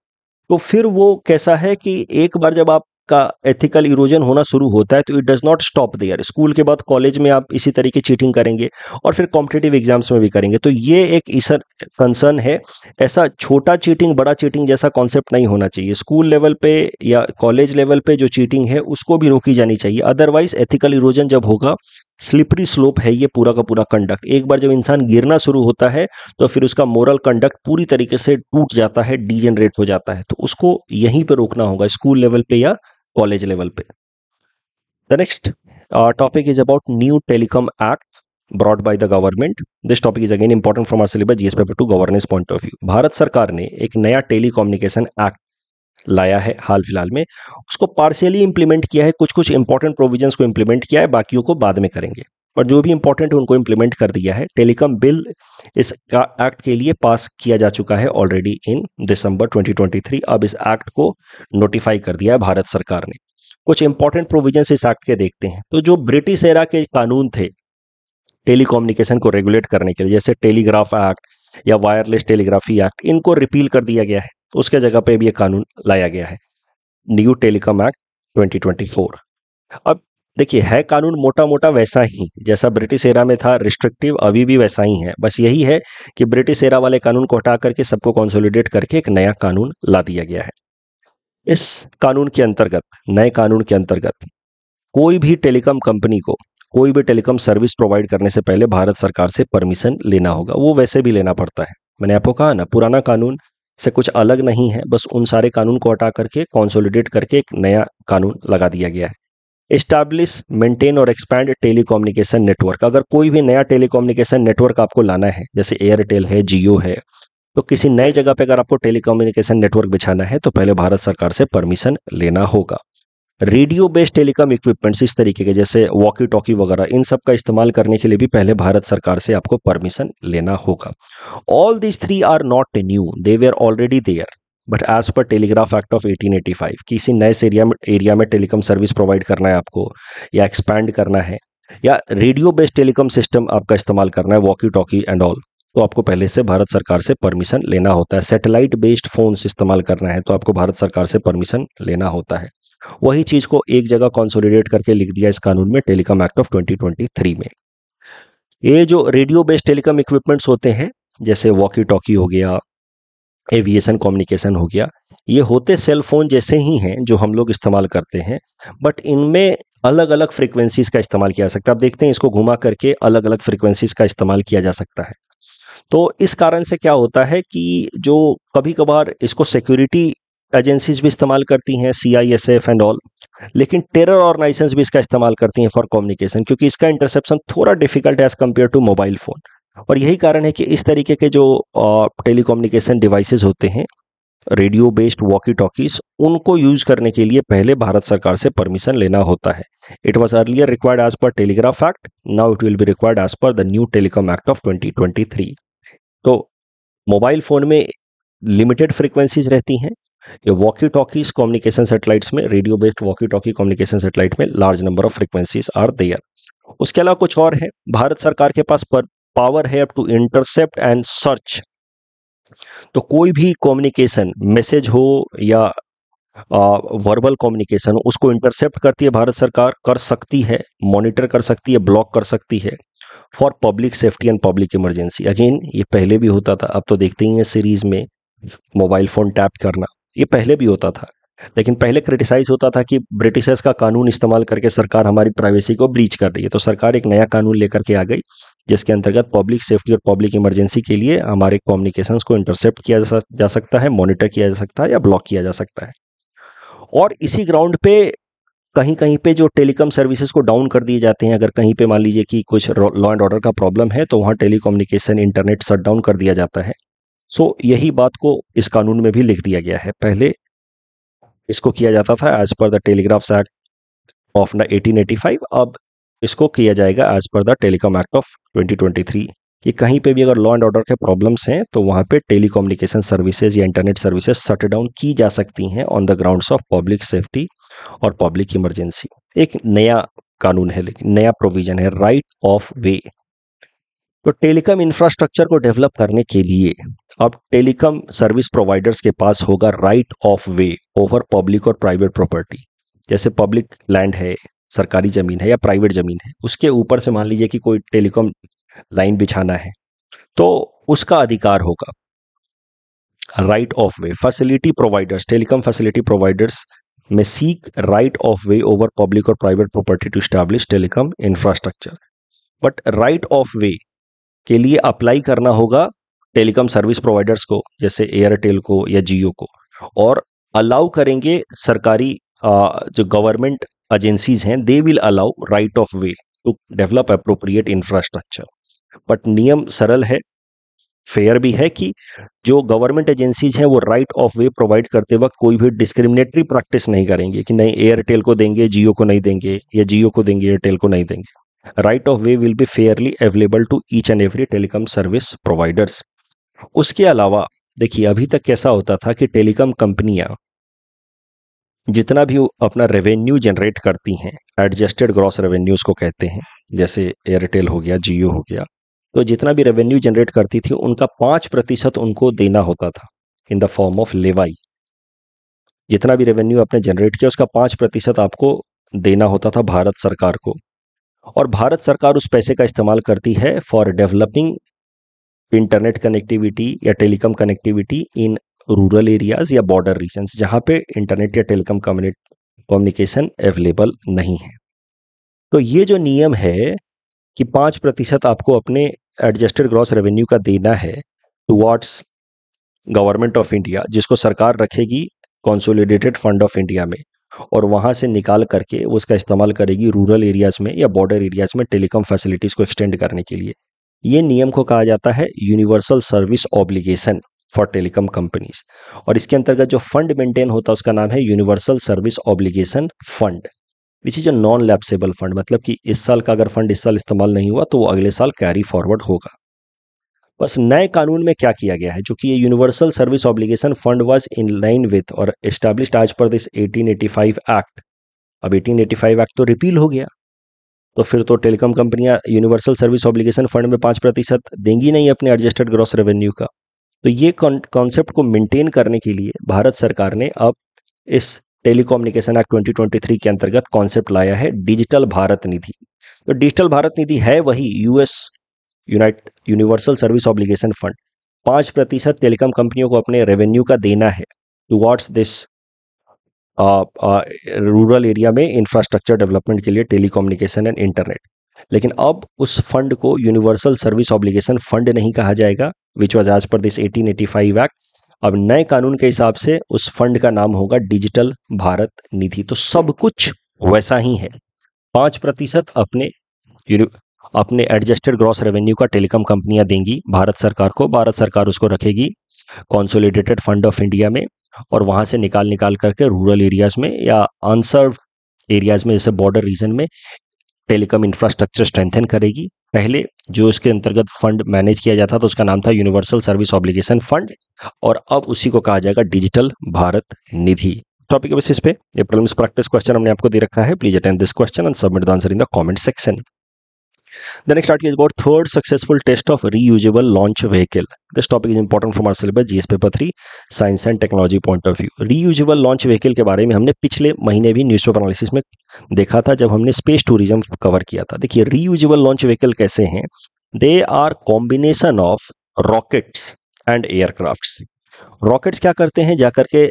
तो फिर वो कैसा है कि एक बार जब आपका एथिकल इरोजन होना शुरू होता है तो it does not stop there school के बाद कॉलेज में आप इसी तरीके चीटिंग करेंगे और फिर कॉम्पिटेटिव एग्जाम्स में भी करेंगे तो ये एक ईसर कंसर्न है ऐसा छोटा चीटिंग बड़ा चीटिंग जैसा कॉन्सेप्ट नहीं होना चाहिए स्कूल लेवल पे या कॉलेज लेवल पे जो चीटिंग है उसको भी रोकी जानी चाहिए अदरवाइज एथिकल इरोजन जब होगा स्लिपरी स्लोप है ये पूरा का पूरा कंडक्ट एक बार जब इंसान गिरना शुरू होता है तो फिर उसका मोरल कंडक्ट पूरी तरीके से टूट जाता है डीजनरेट हो जाता है तो उसको यहीं पर रोकना होगा स्कूल लेवल पे या कॉलेज लेवल पे the next topic is about new telecom act brought by the government this topic is again important from our syllabus GS paper two governance point of view Bharat सरकार ने एक नया telecommunication act लाया है हाल फिलहाल में उसको पार्शियली इंप्लीमेंट किया है कुछ कुछ इंपॉर्टेंट प्रोविजंस को इंप्लीमेंट किया है बाकियों को बाद में करेंगे पर जो भी इंपॉर्टेंट है उनको इंप्लीमेंट कर दिया है टेलीकॉम बिल इस एक्ट के लिए पास किया जा चुका है ऑलरेडी इन दिसंबर 2023 अब इस एक्ट को नोटिफाई कर दिया है भारत सरकार ने कुछ इंपॉर्टेंट प्रोविजंस इस एक्ट के देखते हैं तो जो ब्रिटिश एरा के कानून थे टेलीकोम्युनिकेशन को रेगुलेट करने के लिए जैसे टेलीग्राफ एक्ट या वायरलेस टेलीग्राफी एक्ट इनको रिपील कर दिया गया है उसके जगह पे भी ये कानून लाया गया है न्यू टेलीकॉम एक्ट 2024 अब देखिए है कानून मोटा मोटा वैसा ही जैसा ब्रिटिश एरा में था रिस्ट्रिक्टिव अभी भी वैसा ही है बस यही है कि ब्रिटिश एरा वाले कानून को हटा करके सबको कॉन्सोलिडेट करके एक नया कानून ला दिया गया है इस कानून के अंतर्गत नए कानून के अंतर्गत कोई भी टेलीकॉम कंपनी को कोई भी टेलीकॉम सर्विस प्रोवाइड करने से पहले भारत सरकार से परमिशन लेना होगा वो वैसे भी लेना पड़ता है मैंने आपको कहा ना पुराना कानून से कुछ अलग नहीं है बस उन सारे कानून को हटा करके कॉन्सोलिडेट करके एक नया कानून लगा दिया गया है इस्टाब्लिश मेंटेन और एक्सपैंड टेलीकोम्युनिकेशन नेटवर्क अगर कोई भी नया टेलीकम्युनिकेशन नेटवर्क आपको लाना है जैसे एयरटेल है जियो है तो किसी नए जगह पे अगर आपको टेलीकम्युनिकेशन नेटवर्क बिछाना है तो पहले भारत सरकार से परमिशन लेना होगा रेडियो बेस्ड टेलीकॉम इक्विपमेंट्स इस तरीके के जैसे वॉकी टॉकी वगैरह इन सब का इस्तेमाल करने के लिए भी पहले भारत सरकार से आपको परमिशन लेना होगा all this three are not new they were already there but as per telegraph act of 1885 किसी नए एरिया में एरिया में टेलीकॉम सर्विस प्रोवाइड करना है आपको या एक्सपैंड करना है या रेडियो बेस्ड टेलीकॉम सिस्टम आपका इस्तेमाल करना है वॉकी टॉकी एंड ऑल तो आपको पहले से भारत सरकार से परमिशन लेना होता है सैटेलाइट बेस्ड फोन इस्तेमाल करना है तो आपको भारत सरकार से परमिशन लेना होता है वही चीज़ को एक जगह कॉन्सोलिडेट करके लिख दिया इस कानून में टेलीकॉम एक्ट ऑफ ट्वेंटी में ये जो रेडियो बेस्ड टेलीकॉम इक्विपमेंट्स होते हैं जैसे वॉकी टॉकी हो गया एविएशन कम्युनिकेशन हो गया ये होते सेल फोन जैसे ही हैं जो हम लोग इस्तेमाल करते हैं बट इनमें अलग अलग फ्रीक्वेंसीज़ का इस्तेमाल किया जा सकता है आप देखते हैं इसको घुमा करके अलग अलग फ्रीक्वेंसीज़ का इस्तेमाल किया जा सकता है तो इस कारण से क्या होता है कि जो कभी कभार इसको सिक्योरिटी एजेंसीज भी इस्तेमाल करती हैं C I S F and all लेकिन टेरर ऑर्गेनाइजेशन भी इसका इस्तेमाल करती हैं फॉर कम्युनिकेशन क्योंकि इसका इंटरसेप्शन थोड़ा डिफिकल्ट है as compare to mobile phone और यही कारण है कि इस तरीके के जो टेली कम्युनिकेशन डिवाइसेज होते हैं रेडियो बेस्ड वॉकी टॉकीज उनको यूज करने के लिए पहले भारत सरकार से परमिशन लेना होता है it was earlier required as per telegraph act now it will be required as per the new telecom act of 2023 तो मोबाइल फ़ोन में लिमिटेड फ्रीक्वेंसीज रहती हैं ये वॉकी टॉकीज कम्युनिकेशन सेटेलाइट्स में radio based walkie talkie communication satellite में large number of frequencies are there उसके अलावा कुछ और है भारत सरकार के पास पर पावर है up to intercept and search तो कोई भी कम्युनिकेशन मैसेज हो या वर्बल कम्युनिकेशन उसको इंटरसेप्ट करती है भारत सरकार कर सकती है मॉनिटर कर सकती है ब्लॉक कर सकती है for public safety and public emergency अगेन ये पहले भी होता था अब तो देखते ही हैं सीरीज में मोबाइल फ़ोन टैप करना ये पहले भी होता था लेकिन पहले क्रिटिसाइज होता था कि ब्रिटिशर्स का कानून इस्तेमाल करके सरकार हमारी प्राइवेसी को ब्रीच कर रही है तो सरकार एक नया कानून लेकर के आ गई जिसके अंतर्गत पब्लिक सेफ्टी और पब्लिक इमरजेंसी के लिए हमारे कम्युनिकेशंस को इंटरसेप्ट किया जा सकता है मॉनिटर किया जा सकता है या ब्लॉक किया जा सकता है और इसी ग्राउंड पे कहीं कहीं पे जो टेलीकॉम सर्विसेज को डाउन कर दिए जाते हैं अगर कहीं पे मान लीजिए कि कुछ लॉ एंड ऑर्डर का प्रॉब्लम है तो वहाँ टेलीकम्युनिकेशन इंटरनेट शट डाउन कर दिया जाता है सो so, यही बात को इस कानून में भी लिख दिया गया है पहले इसको किया जाता था as per the telegraphs act of eighteen eighty five अब इसको किया जाएगा as per the telecom act of twenty twenty three कि कहीं पे भी अगर लॉ एंड ऑर्डर के प्रॉब्लम्स हैं तो वहाँ पे टेलीकम्युनिकेशन सर्विसेज या इंटरनेट सर्विसेज सट डाउन की जा सकती हैं on the grounds of public safety और पब्लिक इमरजेंसी एक नया कानून है लेकिन नया प्रोविजन है राइट ऑफ वे तो टेलीकॉम इंफ्रास्ट्रक्चर को डेवलप करने के लिए अब टेलीकॉम सर्विस प्रोवाइडर्स के पास होगा right of way over public और प्राइवेट प्रॉपर्टी जैसे पब्लिक लैंड है सरकारी ज़मीन है या प्राइवेट ज़मीन है उसके ऊपर से मान लीजिए कि कोई टेलीकॉम लाइन बिछाना है तो उसका अधिकार होगा right of way facility providers telecom facility providers may seek right of way over public और private property to establish telecom infrastructure but right of way के लिए अप्लाई करना होगा टेलीकॉम सर्विस प्रोवाइडर्स को जैसे एयरटेल को या जियो को और अलाउ करेंगे सरकारी जो गवर्नमेंट एजेंसीज हैं they will allow right of way to develop appropriate infrastructure but नियम सरल है फेयर भी है कि जो गवर्नमेंट एजेंसीज हैं वो राइट ऑफ वे प्रोवाइड करते वक्त कोई भी डिस्क्रिमिनेटरी प्रैक्टिस नहीं करेंगे कि नहीं एयरटेल को देंगे जियो को नहीं देंगे या जियो को देंगे एयरटेल को नहीं देंगे right of way will be fairly available to each and every telecom service providers उसके अलावा देखिए अभी तक कैसा होता था कि टेलीकॉम कंपनियां जितना भी अपना रेवेन्यू जनरेट करती हैं एडजस्टेड ग्रॉस रेवेन्यूज को कहते हैं जैसे एयरटेल हो गया जियो हो गया तो जितना भी रेवेन्यू जनरेट करती थी उनका पांच प्रतिशत उनको देना होता था in the form of levy जितना भी रेवेन्यू आपने जनरेट किया उसका पांच प्रतिशत आपको देना होता था भारत सरकार को और भारत सरकार उस पैसे का इस्तेमाल करती है फॉर डेवलपिंग इंटरनेट कनेक्टिविटी या telecom connectivity in rural areas या बॉर्डर रीजन जहां पे इंटरनेट या टेलीकॉम कम्युनिकेशन अवेलेबल नहीं है तो ये जो नियम है कि पांच प्रतिशत आपको अपने एडजस्टेड ग्रॉस रेवेन्यू का देना है टुवार्ड्स गवर्नमेंट ऑफ इंडिया जिसको सरकार रखेगी कॉन्सोलिडेटेड फंड ऑफ इंडिया में और वहाँ से निकाल करके वो उसका इस्तेमाल करेगी रूरल एरियाज़ में या बॉर्डर एरियाज़ में टेलीकॉम फैसिलिटीज़ को एक्सटेंड करने के लिए ये नियम को कहा जाता है universal service obligation for telecom companies और इसके अंतर्गत जो फंड मेंटेन होता है उसका नाम है universal service obligation fund which is a non lapsable fund मतलब कि इस साल का अगर फंड इस साल इस्तेमाल नहीं हुआ तो वो अगले साल कैरी फॉरवर्ड होगा बस नए कानून में क्या किया गया है जो कि ये universal service obligation fund was in line with और establish as per this 1885 act अब 1885 एक्ट तो रिपील हो गया तो फिर तो टेलीकॉम कंपनियां यूनिवर्सल सर्विस ऑब्लिगेशन फंड में पाँच प्रतिशत देंगी नहीं अपने एडजस्टेड ग्रॉस रेवेन्यू का तो ये कॉन्सेप्ट को मेंटेन करने के लिए भारत सरकार ने अब इस टेलीकॉम्युनिकेशन एक्ट 2023 के अंतर्गत कॉन्सेप्ट लाया है डिजिटल भारत निधि तो डिजिटल भारत निधि है वही US unite universal service obligation fund पांच प्रतिशत टेलीकॉम कंपनियों को अपने रेवेन्यू का देना है towards this rural area में इंफ्रास्ट्रक्चर डेवलपमेंट के लिए टेलीकॉम्युनिकेशन एंड इंटरनेट लेकिन अब उस फंड को यूनिवर्सल सर्विस ऑब्लिगेशन फंड नहीं कहा जाएगा which was as per this 1885 act अब नए कानून के हिसाब से उस फंड का नाम होगा डिजिटल भारत निधि तो सब कुछ वैसा ही है पाँच प्रतिशत अपने अपने एडजस्टेड ग्रॉस रेवेन्यू का टेलीकॉम कंपनियां देंगी भारत सरकार को भारत सरकार उसको रखेगी कॉन्सोलिडेटेड फंड ऑफ इंडिया में और वहां से निकाल निकाल करके रूरल एरियाज में या अनसर्व एरियाज में जैसे बॉर्डर रीजन में टेलीकॉम इंफ्रास्ट्रक्चर स्ट्रेंथन करेगी पहले जो इसके अंतर्गत फंड मैनेज किया जाता था तो उसका नाम था यूनिवर्सल सर्विस ऑब्लिगेशन फंड और अब उसी को कहा जाएगा digital Bharat Nidhi topic basis पे ये प्रॉब्लम्स प्रैक्टिस क्वेश्चन हमने आपको दे रखा है please attend this question and submit the answer in the comment section The next article is about third successful test of reusable launch vehicle. This topic is important from our syllabus GS paper 3 science and technology point of view. Reusable launch vehicle के बारे में हमने पिछले महीने भी newspaper analysis में देखा था जब हमने स्पेस टूरिज्म कवर किया था देखिए रीयूजेबल लॉन्च व्हीकल कैसे हैं they are combination of rockets and aircrafts rockets क्या करते हैं जाकर के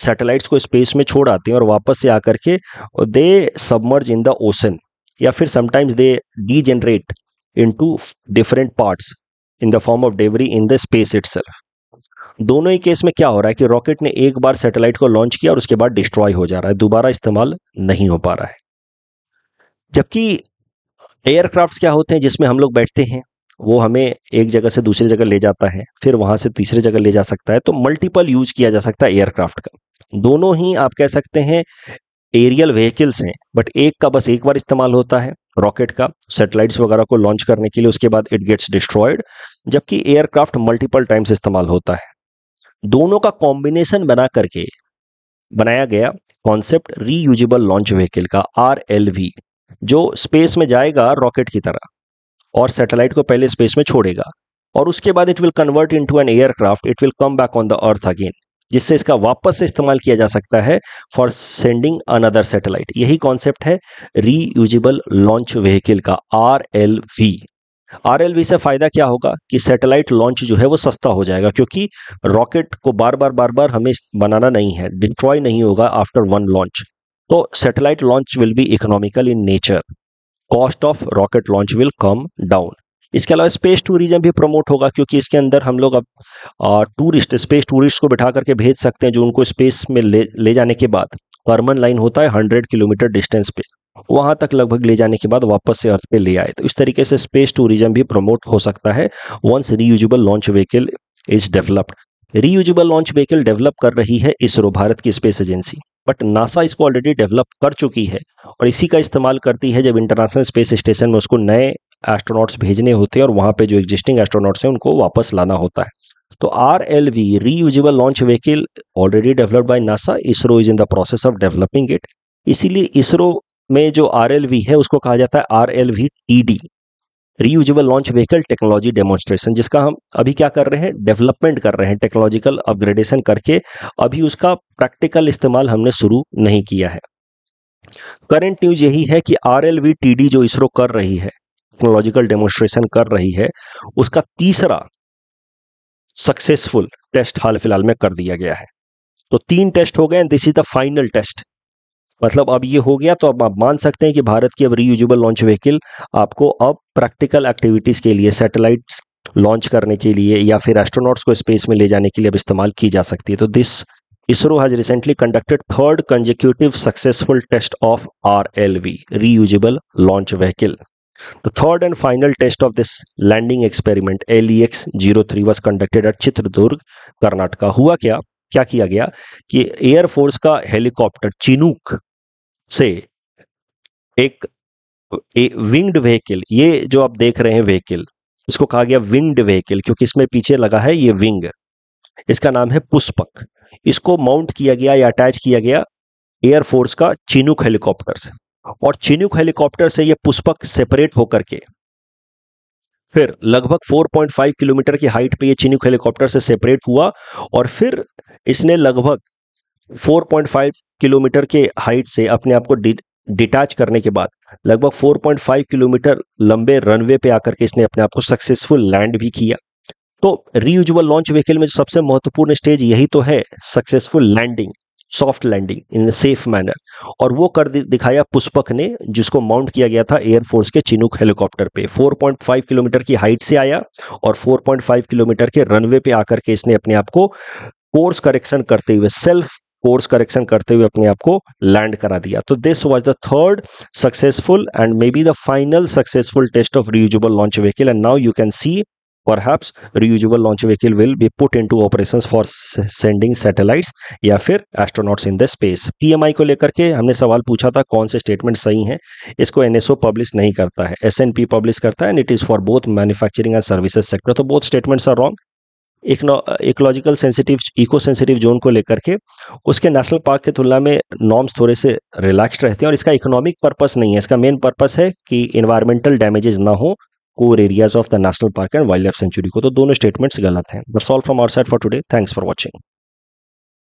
सैटेलाइट्स को स्पेस में छोड़ आते हैं और वापस से आकर के they submerge in the ocean या फिर sometimes they degenerate into different parts in the form of debris in the space it दोनों ही केस में क्या हो रहा है कि रॉकेट ने एक बार सैटेलाइट को लॉन्च किया और उसके बाद डिस्ट्रॉय हो जा रहा है दोबारा इस्तेमाल नहीं हो पा रहा है जबकि एयरक्राफ्ट क्या होते हैं जिसमें हम लोग बैठते हैं वो हमें एक जगह से दूसरी जगह ले जाता है फिर वहां से तीसरी जगह ले जा सकता है तो मल्टीपल यूज किया जा सकता है एयरक्राफ्ट का दोनों ही आप कह सकते हैं एरियल व्हीकल्स हैं बट एक का बस एक बार इस्तेमाल होता है रॉकेट का सेटेलाइट वगैरह को लॉन्च करने के लिए उसके बाद इट गेट्स डिस्ट्रॉयड जबकि एयरक्राफ्ट मल्टीपल टाइम्स इस्तेमाल होता है दोनों का कॉम्बिनेशन बना करके बनाया गया कॉन्सेप्ट रीयूजेबल लॉन्च व्हीकल का आर जो स्पेस में जाएगा रॉकेट की तरह और सैटेलाइट को पहले स्पेस में छोड़ेगा और उसके बाद it will convert into an aircraft it will come back on the earth again जिससे इसका वापस से इस्तेमाल किया जा सकता है फॉर सेंडिंग अनदर सैटेलाइट यही कॉन्सेप्ट है रीयूजेबल लॉन्च व्हीकल का आर एल वी आरएलवी से फायदा क्या होगा कि सैटेलाइट लॉन्च जो है वो सस्ता हो जाएगा क्योंकि रॉकेट को बार बार बार बार हमें बनाना नहीं है डिस्ट्रॉय नहीं होगा आफ्टर वन लॉन्च तो satellite launch will be economical in nature cost of rocket launch will come down इसके अलावा स्पेस टूरिज्म भी प्रमोट होगा क्योंकि इसके अंदर हम लोग अब टूरिस्ट स्पेस टूरिस्ट को बिठा करके भेज सकते हैं जो उनको स्पेस में ले ले जाने के बाद परमन लाइन होता है हंड्रेड किलोमीटर डिस्टेंस पे वहां तक लगभग ले जाने के बाद वापस से अर्थ पे ले आए तो इस तरीके से स्पेस टूरिज्म भी प्रमोट हो सकता है once reusable launch vehicle is developed reusable launch vehicle develop कर रही है इसरो भारत की स्पेस एजेंसी बट नासा इसको ऑलरेडी डेवलप कर चुकी है और इसी का इस्तेमाल करती है जब इंटरनेशनल स्पेस स्टेशन में उसको नए एस्ट्रोनॉट्स भेजने होते हैं और वहाँ पे जो एग्जिस्टिंग एस्ट्रोनॉट्स हैं उनको वापस लाना होता है तो R L V reusable launch vehicle already developed by NASA ISRO is in the process of developing it इसीलिए इसरो में जो आर एल वी है उसको कहा जाता है R L V T D reusable launch vehicle technology demonstration जिसका हम अभी क्या कर रहे हैं डेवलपमेंट कर रहे हैं टेक्नोलॉजिकल अपग्रेडेशन करके अभी उसका प्रैक्टिकल इस्तेमाल हमने शुरू नहीं किया है करंट न्यूज यही है कि R L V T D जो इसरो कर रही है टेक्नोलॉजिकल डेमोन्स्ट्रेशन कर रही है उसका तीसरा सक्सेसफुल टेस्ट हाल फिलहाल में कर दिया गया है तो तीन टेस्ट हो गए this is the final test मतलब अब ये हो गया तो अब आप मान सकते हैं कि भारत की अब रीयूजल लॉन्च व्हीकल आपको अब प्रैक्टिकल एक्टिविटीज़ के लिए सैटेलाइट लॉन्च करने के लिए या फिर एस्ट्रोनॉट्स को स्पेस में ले जाने के लिए अब इस्तेमाल की जा सकती है तो this ISRO has recently conducted third consecutive successful test of R L V reusable launch vehicle The third and final test of this landing experiment LEX-03 was conducted at Chitradurg, Karnataka. हुआ क्या क्या किया गया कि एयर फोर्स का helicopter Chinook से एक winged vehicle ये जो आप देख रहे हैं व्हीकल इसको कहा गया विंग्ड व्हीकल क्योंकि इसमें पीछे लगा है ये विंग इसका नाम है पुष्पक इसको माउंट किया गया या अटैच किया गया एयरफोर्स का चिनूक हेलीकॉप्टर से और चिन्युक हेलीकॉप्टर से यह पुष्पक सेपरेट होकर के फिर लगभग 4.5 किलोमीटर की हाइट पे ये चिनुक हेलीकॉप्टर से सेपरेट हुआ और फिर इसने लगभग 4.5 किलोमीटर के हाइट से अपने आप को डिटैच करने के बाद लगभग 4.5 किलोमीटर लंबे रनवे पे आकर के इसने अपने आप को सक्सेसफुल लैंड भी किया तो रीयूजल लॉन्च व्हीकल में जो सबसे महत्वपूर्ण स्टेज यही तो है successful landing soft landing in safe manner और वो कर दिखाया पुष्पक ने जिसको माउंट किया गया था एयरफोर्स के चिनुक हेलीकॉप्टर पे 4.5 किलोमीटर की हाइट से आया और 4.5 किलोमीटर के रनवे पे आकर के इसने अपने आप को कोर्स करेक्शन करते हुए सेल्फ कोर्स करेक्शन करते हुए अपने आप को लैंड करा दिया तो this was the third successful and may be the final successful test of reusable launch vehicle and now you can see perhaps reusable launch vehicle will be put into operations for sending satellites या फिर astronauts in the space EMI को लेकर के हमने सवाल पूछा था कौन से स्टेटमेंट सही हैं इसको एनएसओ पब्लिश नहीं करता है एन पी पब्लिश करता है and it is for both manufacturing and services sector तो both statements are wrong ecological sensitive eco sensitive zone को लेकर के उसके नेशनल पार्क के तुलना में नॉर्म्स थोड़े से रिलैक्स्ड रहते हैं और इसका इकोनॉमिक पर्पस नहीं है इसका मेन पर्पस है कि इन्वायरमेंटल डैमेजेस ना हो core areas of the national park and wildlife sanctuary को तो दोनों स्टेटमेंट्स गलत हैं but solve from our side for today thanks for watching